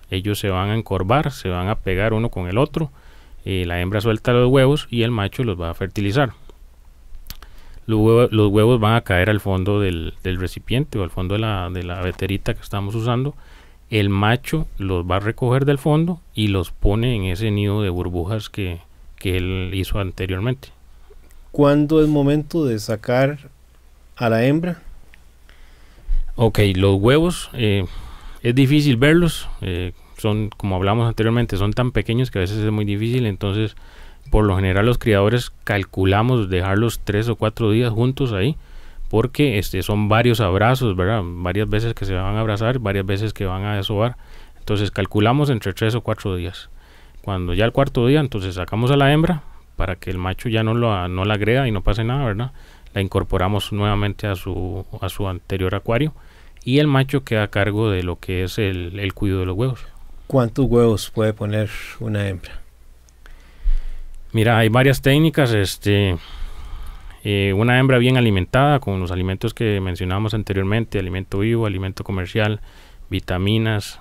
Ellos se van a encorvar, se van a pegar uno con el otro, eh, la hembra suelta los huevos y el macho los va a fertilizar los huevos, van a caer al fondo del, recipiente o al fondo de la, de veterita que estamos usando. El macho los va a recoger del fondo y los pone en ese nido de burbujas que, él hizo anteriormente. ¿Cuándo es momento de sacar a la hembra? Ok, los huevos eh, es difícil verlos. Eh, son, como hablamos anteriormente, son tan pequeños que a veces es muy difícil. Entonces, por lo general los criadores calculamos dejarlos tres o cuatro días juntos ahí porque este, son varios abrazos, ¿verdad? Varias veces que se van a abrazar, varias veces que van a desovar. Entonces calculamos entre tres o cuatro días. Cuando ya el cuarto día, entonces sacamos a la hembra para que el macho ya no, no la agreda y no pase nada, ¿verdad? La incorporamos nuevamente a su, a su anterior acuario y el macho queda a cargo de lo que es el, el cuidado de los huevos. ¿Cuántos huevos puede poner una hembra? Mira, hay varias técnicas. Este, eh, una hembra bien alimentada con los alimentos que mencionábamos anteriormente, alimento vivo, alimento comercial, vitaminas.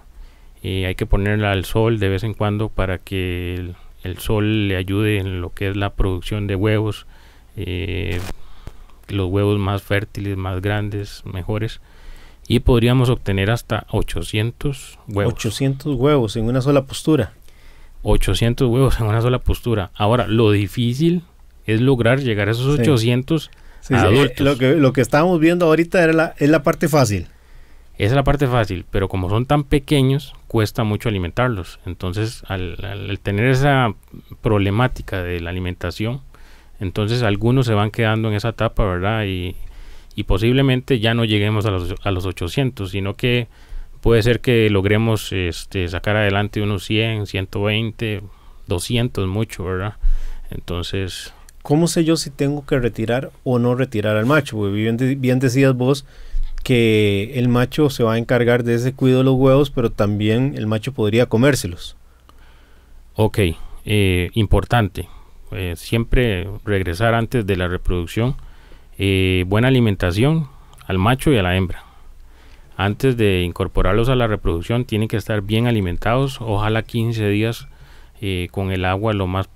Eh, hay que ponerla al sol de vez en cuando para que el, sol le ayude en lo que es la producción de huevos, eh, los huevos más fértiles, más grandes, mejores. Y podríamos obtener hasta 800 huevos. 800 huevos en una sola postura. 800 huevos en una sola postura. Ahora, lo difícil es lograr llegar a esos 800 adultos. lo, que, lo que estábamos viendo ahorita era la, es la parte fácil. Esa es la parte fácil, pero como son tan pequeños, cuesta mucho alimentarlos. Entonces, al, tener esa problemática de la alimentación, entonces algunos se van quedando en esa etapa, ¿verdad? Y, y posiblemente ya no lleguemos a los, a los 800, sino que puede ser que logremos este, sacar adelante unos 100, 120, 200 mucho, ¿verdad? Entonces... ¿Cómo sé yo si tengo que retirar o no retirar al macho? bien, decías vos que el macho se va a encargar de ese cuidado de los huevos, pero también el macho podría comérselos. Ok, eh, importante. Eh, siempre regresar antes de la reproducción. Eh, buena alimentación al macho y a la hembra antes de incorporarlos a la reproducción tienen que estar bien alimentados, ojalá 15 días eh, con el agua lo más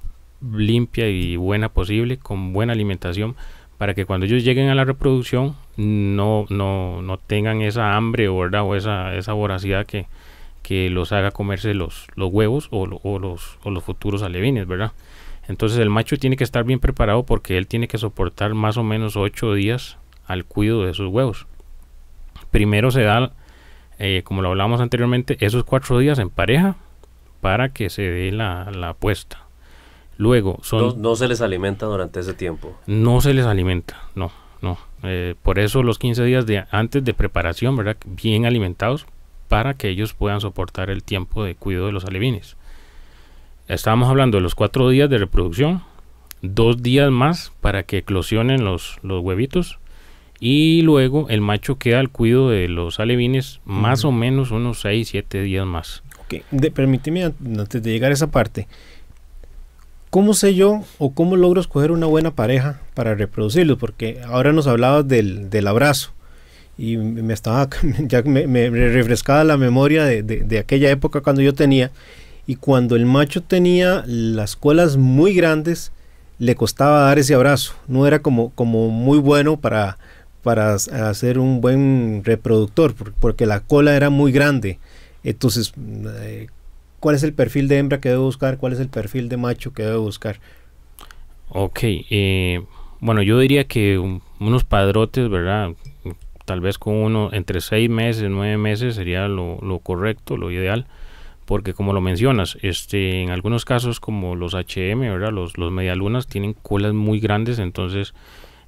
limpia y buena posible, con buena alimentación, para que cuando ellos lleguen a la reproducción no, no, no tengan esa hambre ¿verdad? o esa, esa voracidad que, los haga comerse los, los huevos o, los, futuros alevines, ¿verdad? Entonces el macho tiene que estar bien preparado porque él tiene que soportar más o menos 8 días al cuido de sus huevos. Primero se da, eh, como lo hablábamos anteriormente, esos cuatro días en pareja para que se dé la, apuesta. Luego, no, se les alimenta durante ese tiempo. No se les alimenta, no, no. Eh, por eso los 15 días de, antes de preparación, ¿verdad? Bien alimentados para que ellos puedan soportar el tiempo de cuidado de los alevines. Estábamos hablando de los cuatro días de reproducción, dos días más para que eclosionen los, los huevitos y luego el macho queda al cuido de los alevines más o menos unos 6, 7 días más. Okay, permíteme antes de llegar a esa parte. ¿Cómo sé yo o cómo logro escoger una buena pareja para reproducirlos? Porque ahora nos hablabas del, abrazo y me estaba, ya me, me refrescaba la memoria de, aquella época cuando yo tenía y cuando el macho tenía las colas muy grandes le costaba dar ese abrazo, no era como, como muy bueno para para hacer un buen reproductor, porque la cola era muy grande. Entonces, mm, eh, ¿cuál es el perfil de hembra que debe buscar? ¿Cuál es el perfil de macho que debe buscar? Ok, eh, bueno, yo diría que unos padrotes, ¿verdad? Tal vez con uno entre seis meses, nueve meses sería lo, lo correcto, lo ideal porque como lo mencionas, este, en algunos casos como los HM, ¿verdad? Los, los medialunas tienen colas muy grandes, entonces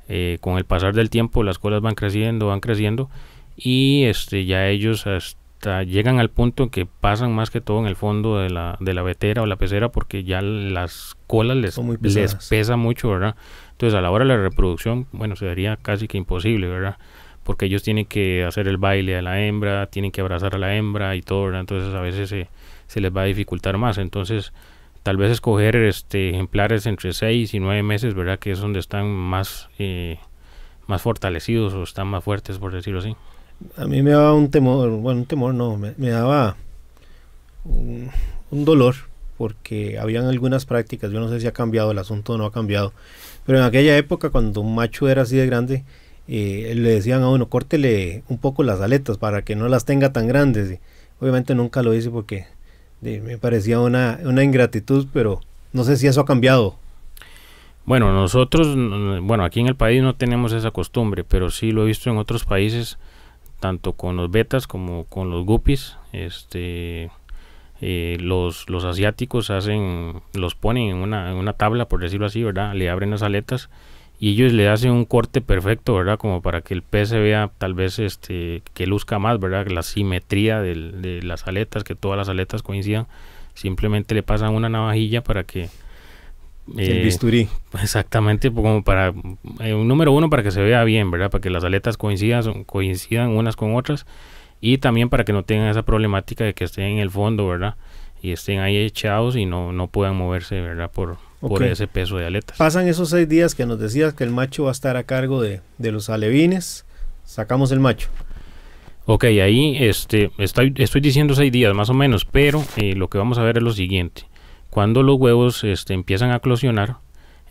eh, con el pasar del tiempo las colas van creciendo, van creciendo y este, ya ellos hasta llegan al punto en que pasan más que todo en el fondo de la, de vetera o la pecera porque ya las colas les, les pesa mucho, ¿verdad? Entonces a la hora de la reproducción, bueno, se vería casi que imposible, ¿verdad? Porque ellos tienen que hacer el baile a la hembra, tienen que abrazar a la hembra y todo, Entonces a veces se, se les va a dificultar más. Entonces tal vez escoger este, ejemplares entre 6 y 9 meses, ¿verdad? Que es donde están más, eh, más fortalecidos o están más fuertes, por decirlo así. A mí me daba un temor, bueno, un temor no, me, daba un, dolor porque habían algunas prácticas, yo no sé si ha cambiado el asunto o no ha cambiado, pero en aquella época cuando un macho era así de grande, eh, le decían a uno, córtele un poco las aletas para que no las tenga tan grandes. obviamente nunca lo hice porque me parecía una, ingratitud, pero no sé si eso ha cambiado. Bueno, nosotros, bueno, aquí en el país no tenemos esa costumbre, pero sí lo he visto en otros países, tanto con los betas como con los guppies. Este, eh, los, asiáticos hacen, los ponen en una, en una tabla, por decirlo así, ¿verdad? Le abren las aletas y ellos le hacen un corte perfecto, ¿verdad? Como para que el pez se vea tal vez este que luzca más, ¿verdad? La simetría de las aletas, que todas las aletas coincidan. Simplemente le pasan una navajilla para que el eh, bisturí. Exactamente, como para eh, un número uno para que se vea bien, ¿verdad? Para que las aletas coincidan, coincidan unas con otras y también para que no tengan esa problemática de que estén en el fondo, ¿verdad? Y estén ahí echados y no, no puedan moverse, ¿verdad? Por, por ese peso de aletas. Pasan esos seis días que nos decías que el macho va a estar a cargo de, los alevines, sacamos el macho. Ok, ahí este, estoy, estoy diciendo seis días más o menos, pero eh, lo que vamos a ver es lo siguiente. Cuando los huevos este, empiezan a eclosionar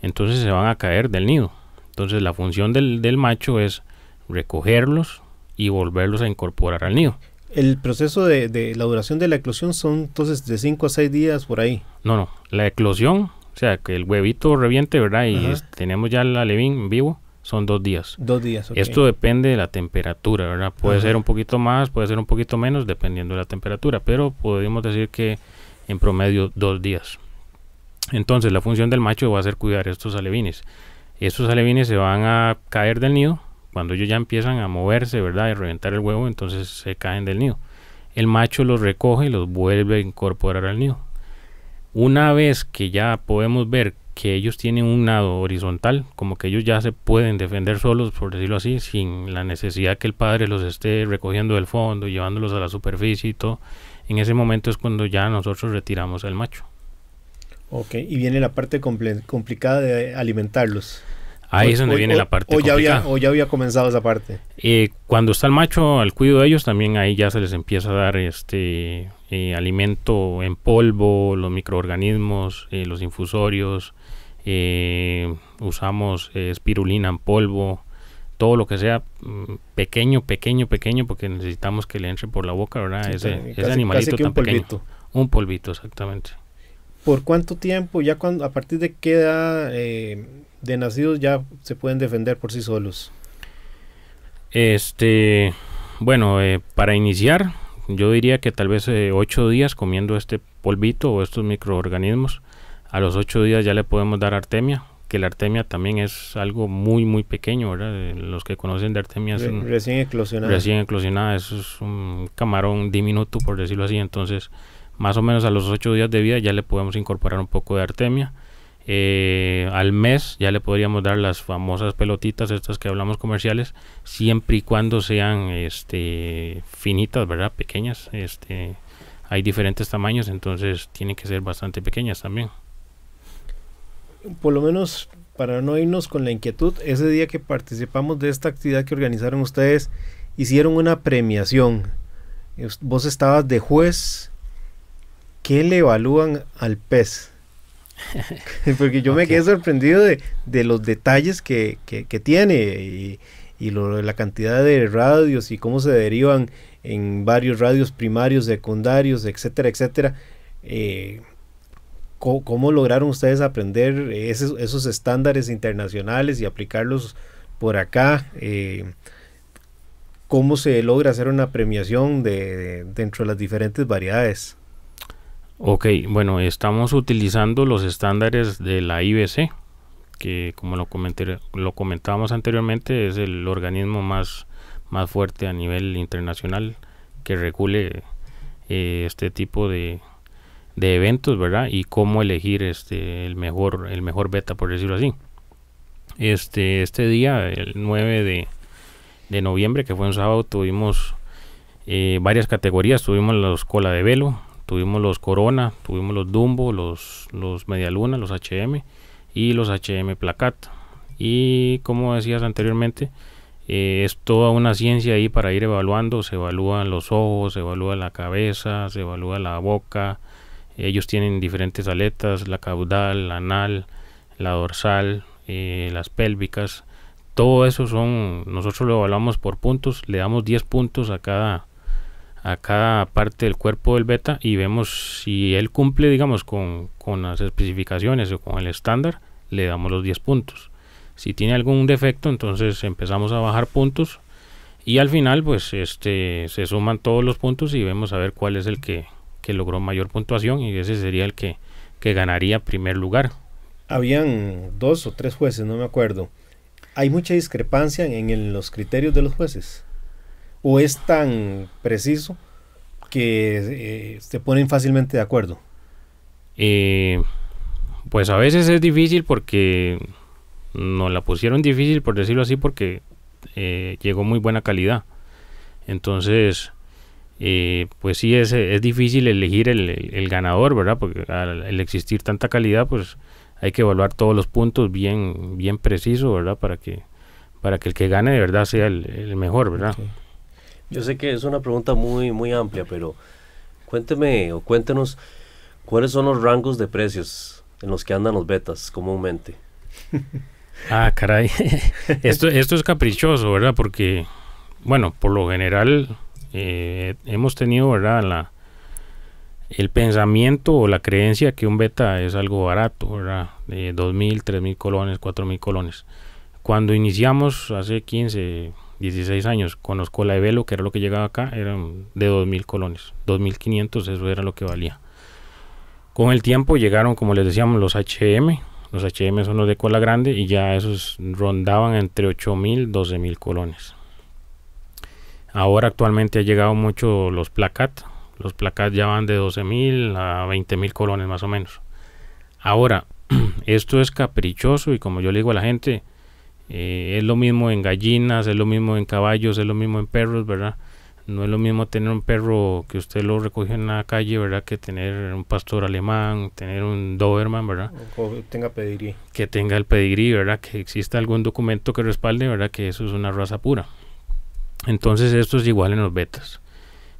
entonces se van a caer del nido. Entonces la función del, macho es recogerlos y volverlos a incorporar al nido. El proceso de, de, la duración de la eclosión son entonces de 5 a 6 días por ahí. No, no. La eclosión o sea, que el huevito reviente, ¿verdad? Y tenemos ya el alevín vivo, son dos días. Dos días, okay. Esto depende de la temperatura, ¿verdad? Puede ser un poquito más, puede ser un poquito menos, dependiendo de la temperatura, pero podemos decir que en promedio dos días. Entonces, la función del macho va a ser cuidar estos alevines. Estos alevines se van a caer del nido cuando ellos ya empiezan a moverse, ¿verdad? Y reventar el huevo, entonces se caen del nido. El macho los recoge y los vuelve a incorporar al nido. Una vez que ya podemos ver que ellos tienen un nado horizontal, como que ellos ya se pueden defender solos, por decirlo así, sin la necesidad que el padre los esté recogiendo del fondo, llevándolos a la superficie y todo, en ese momento es cuando ya nosotros retiramos al macho. Ok, y viene la parte complicada de alimentarlos. Ahí es donde viene la parte complicada. o ya había comenzado esa parte. Eh, cuando está el macho al cuido de ellos, también ahí ya se les empieza a dar este eh, alimento en polvo, los microorganismos, eh, los infusorios, eh, usamos espirulina en polvo, todo lo que sea mm, pequeño, pequeño, pequeño, porque necesitamos que le entre por la boca, ¿verdad? ese, animalito un tan polvito. Un polvito, exactamente. ¿Por cuánto tiempo, ya cuando, a partir de qué edad de nacidos ya se pueden defender por sí solos? Este, bueno, para iniciar, yo diría que tal vez 8 eh, ocho días comiendo este polvito o estos microorganismos, a los ocho días ya le podemos dar artemia, que la artemia también es algo muy muy pequeño, ¿verdad? Eh, los que conocen de artemia recién eclosionada. Recién eclosionada, eso es un camarón diminuto por decirlo así, entonces más o menos a los ocho días de vida ya le podemos incorporar un poco de artemia eh, al mes ya le podríamos dar las famosas pelotitas estas que hablamos comerciales siempre y cuando sean este finitas verdad pequeñas este, hay diferentes tamaños entonces tienen que ser bastante pequeñas también por lo menos para no irnos con la inquietud ese día que participamos de esta actividad que organizaron ustedes hicieron una premiación vos estabas de juez ¿qué le evalúan al pez? Porque yo me quedé sorprendido de, los detalles que, tiene y, la cantidad de radios y cómo se derivan en varios radios primarios, secundarios, etcétera, etcétera. Eh, ¿cómo, lograron ustedes aprender esos, estándares internacionales y aplicarlos por acá? Eh, ¿Cómo se logra hacer una premiación dentro de las diferentes variedades? Ok, bueno, estamos utilizando los estándares de la IBC, que como lo, comenté, lo comentábamos anteriormente, es el organismo más, más fuerte a nivel internacional que regule eh, este tipo de, de, eventos, ¿verdad? Y cómo elegir este, el, mejor, el mejor beta, por decirlo así. Este, este día, el 9 de, noviembre, que fue un sábado, tuvimos eh, varias categorías. Tuvimos los cola de velo, Tuvimos los Corona, tuvimos los Dumbo, los, los Medialuna, los HM y los HM Placat. Y como decías anteriormente, eh, es toda una ciencia ahí para ir evaluando. Se evalúan los ojos, se evalúa la cabeza, se evalúa la boca. Ellos tienen diferentes aletas, la caudal, la anal, la dorsal, eh, las pélvicas. Todo eso son, nosotros lo evaluamos por puntos, le damos 10 puntos a cada, a cada parte del cuerpo del beta y vemos si él cumple, digamos, con, las especificaciones o con el estándar, le damos los 10 puntos. Si tiene algún defecto, entonces empezamos a bajar puntos y al final, pues, este, se suman todos los puntos y vemos a ver cuál es el que, logró mayor puntuación y ese sería el que, ganaría primer lugar. Habían dos o tres jueces, no me acuerdo. Hay mucha discrepancia en los criterios de los jueces o es tan preciso que eh, se ponen fácilmente de acuerdo? Eh, pues a veces es difícil porque nos la pusieron difícil, por decirlo así, porque eh, llegó muy buena calidad. Entonces, eh, pues sí, es, difícil elegir el, ganador, ¿verdad? Porque al, existir tanta calidad, pues hay que evaluar todos los puntos bien, bien preciso, ¿verdad? Para que, para que el que gane de verdad sea el, mejor, ¿verdad? Yo sé que es una pregunta muy, muy amplia, pero cuénteme o cuéntenos cuáles son los rangos de precios en los que andan los betas comúnmente. ah, caray. esto, esto es caprichoso, ¿verdad? Porque, bueno, por lo general eh, hemos tenido, ¿verdad? La, el pensamiento o la creencia que un beta es algo barato, ¿verdad? De 2.000, 3.000 colones, 4.000 colones. Cuando iniciamos hace 15 16 años, con los cola de velo, que era lo que llegaba acá, eran de 2.000 colones, 2.500, eso era lo que valía. Con el tiempo llegaron, como les decíamos, los HM, los HM son los de cola grande y ya esos rondaban entre 8.000, 12.000 colones. Ahora actualmente ha llegado mucho los placat, los placat ya van de 12.000 a 20.000 colones más o menos. Ahora, esto es caprichoso y como yo le digo a la gente, eh, es lo mismo en gallinas, es lo mismo en caballos, es lo mismo en perros, ¿verdad? No es lo mismo tener un perro que usted lo recoge en la calle, ¿verdad? Que tener un pastor alemán, tener un Doberman, ¿verdad? que tenga pedigrí. Que tenga el pedigrí, ¿verdad? Que exista algún documento que respalde, ¿verdad? Que eso es una raza pura. Entonces esto es igual en los betas.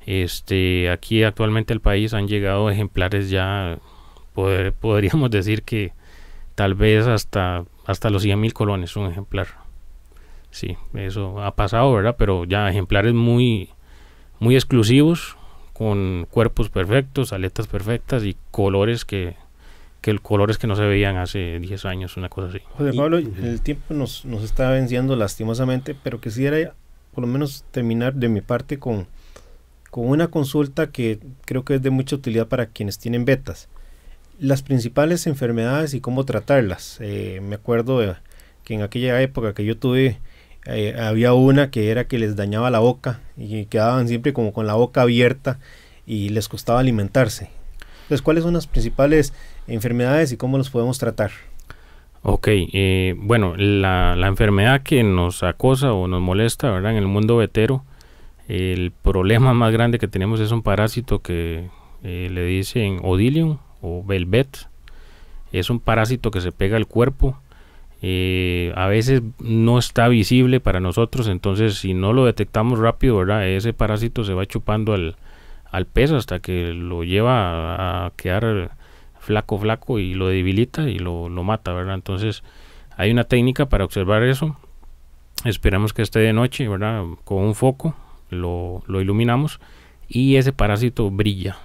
Este, aquí actualmente el país han llegado ejemplares ya, poder, podríamos decir que tal vez hasta hasta los 100 mil colones un ejemplar. Sí, eso ha pasado, ¿verdad? Pero ya ejemplares muy, muy exclusivos, con cuerpos perfectos, aletas perfectas y colores que, que colores que no se veían hace 10 años, una cosa así. Pablo, el tiempo nos, nos está venciendo lastimosamente, pero quisiera por lo menos terminar de mi parte con, con una consulta que creo que es de mucha utilidad para quienes tienen betas las principales enfermedades y cómo tratarlas. Eh, me acuerdo que en aquella época que yo tuve, eh, había una que era que les dañaba la boca y quedaban siempre como con la boca abierta y les costaba alimentarse. Entonces, ¿cuáles son las principales enfermedades y cómo los podemos tratar? Ok, eh, bueno, la, enfermedad que nos acosa o nos molesta ¿verdad? en el mundo vetero, el problema más grande que tenemos es un parásito que le dicen odilium o velvet. Es un parásito que se pega al cuerpo. Eh, a veces no está visible para nosotros, entonces si no lo detectamos rápido, ¿verdad? ese parásito se va chupando al, al hasta que lo lleva a, quedar flaco, flaco y lo debilita y lo, mata, ¿verdad? Entonces hay una técnica para observar eso. Esperamos que esté de noche, ¿verdad? Con un foco lo iluminamos y ese parásito brilla,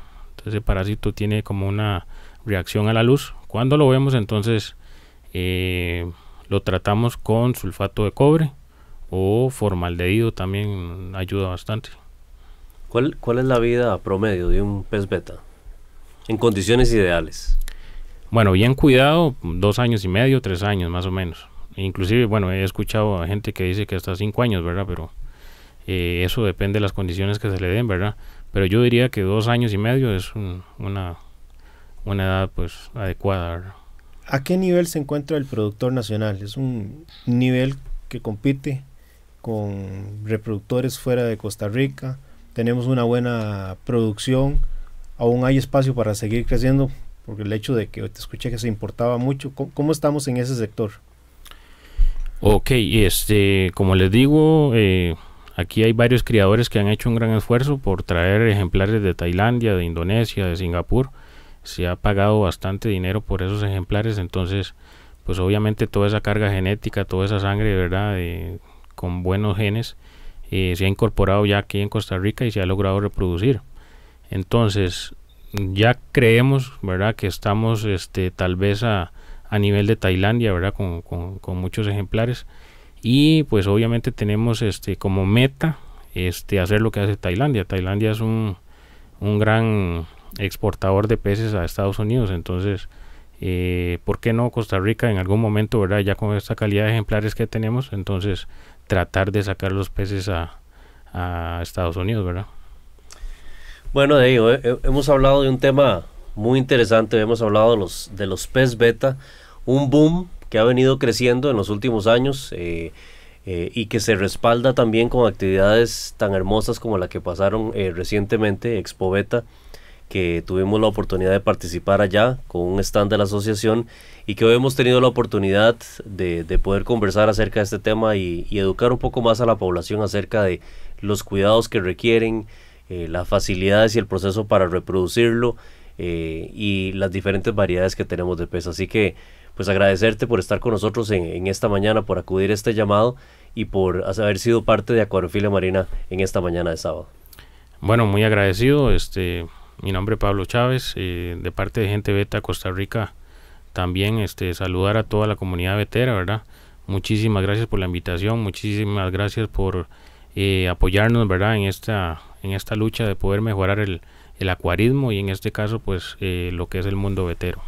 ese parásito tiene como una reacción a la luz. Cuando lo vemos entonces eh, lo tratamos con sulfato de cobre o formaldehído también ayuda bastante. ¿Cuál, es la vida promedio de un pez beta en condiciones ideales? Bueno, bien cuidado, dos años y medio, tres años más o menos. Inclusive, bueno, he escuchado a gente que dice que hasta cinco años, ¿verdad? Pero eh, eso depende de las condiciones que se le den, ¿verdad? pero yo diría que dos años y medio es una, edad pues adecuada. ¿A qué nivel se encuentra el productor nacional? ¿Es un nivel que compite con reproductores fuera de Costa Rica? ¿Tenemos una buena producción? ¿Aún hay espacio para seguir creciendo? Porque el hecho de que te escuché que se importaba mucho, ¿cómo, estamos en ese sector? Ok, este, como les digo, eh, Aquí hay varios criadores que han hecho un gran esfuerzo por traer ejemplares de Tailandia, de Indonesia, de Singapur. Se ha pagado bastante dinero por esos ejemplares, entonces pues obviamente toda esa carga genética, toda esa sangre, ¿verdad? con buenos genes, eh, se ha incorporado ya aquí en Costa Rica y se ha logrado reproducir. Entonces, ya creemos, ¿verdad? Que estamos este, tal vez a, nivel de Tailandia, ¿verdad? con muchos ejemplares y pues obviamente tenemos este como meta este hacer lo que hace Tailandia. Tailandia es un, gran exportador de peces a Estados Unidos, entonces eh, ¿por qué no Costa Rica en algún momento, verdad? Ya con esta calidad de ejemplares que tenemos, entonces tratar de sacar los peces a, Estados Unidos, ¿verdad? Bueno, de eh, eh, hemos hablado de un tema muy interesante, hemos hablado de los, de los pez beta, un boom que ha venido creciendo en los últimos años eh, eh, y que se respalda también con actividades tan hermosas como la que pasaron eh, recientemente Expo Beta, que tuvimos la oportunidad de participar allá con un stand de la asociación y que hoy hemos tenido la oportunidad de, poder conversar acerca de este tema y, educar un poco más a la población acerca de los cuidados que requieren, las facilidades y el proceso para reproducirlo y las diferentes variedades que tenemos de peso. Así que pues agradecerte por estar con nosotros en, esta mañana, por acudir a este llamado y por haber sido parte de Acuariofilia Marina en esta mañana de sábado. Bueno, muy agradecido. Este, mi nombre es Pablo Chávez, eh, de parte de Gente Beta Costa Rica. También este, saludar a toda la comunidad vetera, ¿verdad? Muchísimas gracias por la invitación, muchísimas gracias por eh, apoyarnos, ¿verdad? En esta, en esta lucha de poder mejorar el, el acuarismo y en este caso pues eh, lo que es el mundo vetero.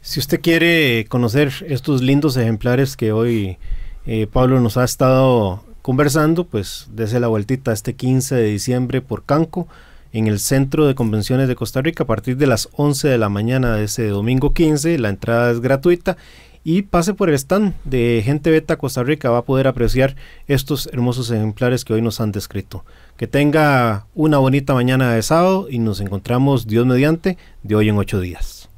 Si usted quiere conocer estos lindos ejemplares que hoy eh, Pablo nos ha estado conversando, pues dése la vueltita este 15 de diciembre por Canco en el Centro de Convenciones de Costa Rica a partir de las 11 de la mañana de ese domingo 15. La entrada es gratuita y pase por el stand de Gente Beta Costa Rica, va a poder apreciar estos hermosos ejemplares que hoy nos han descrito. Que tenga una bonita mañana de sábado y nos encontramos, Dios mediante, de hoy en ocho días.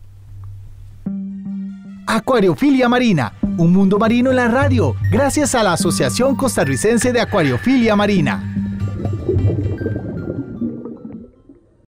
Acuariofilia Marina, un mundo marino en la radio, gracias a la Asociación Costarricense de Acuariofilia Marina.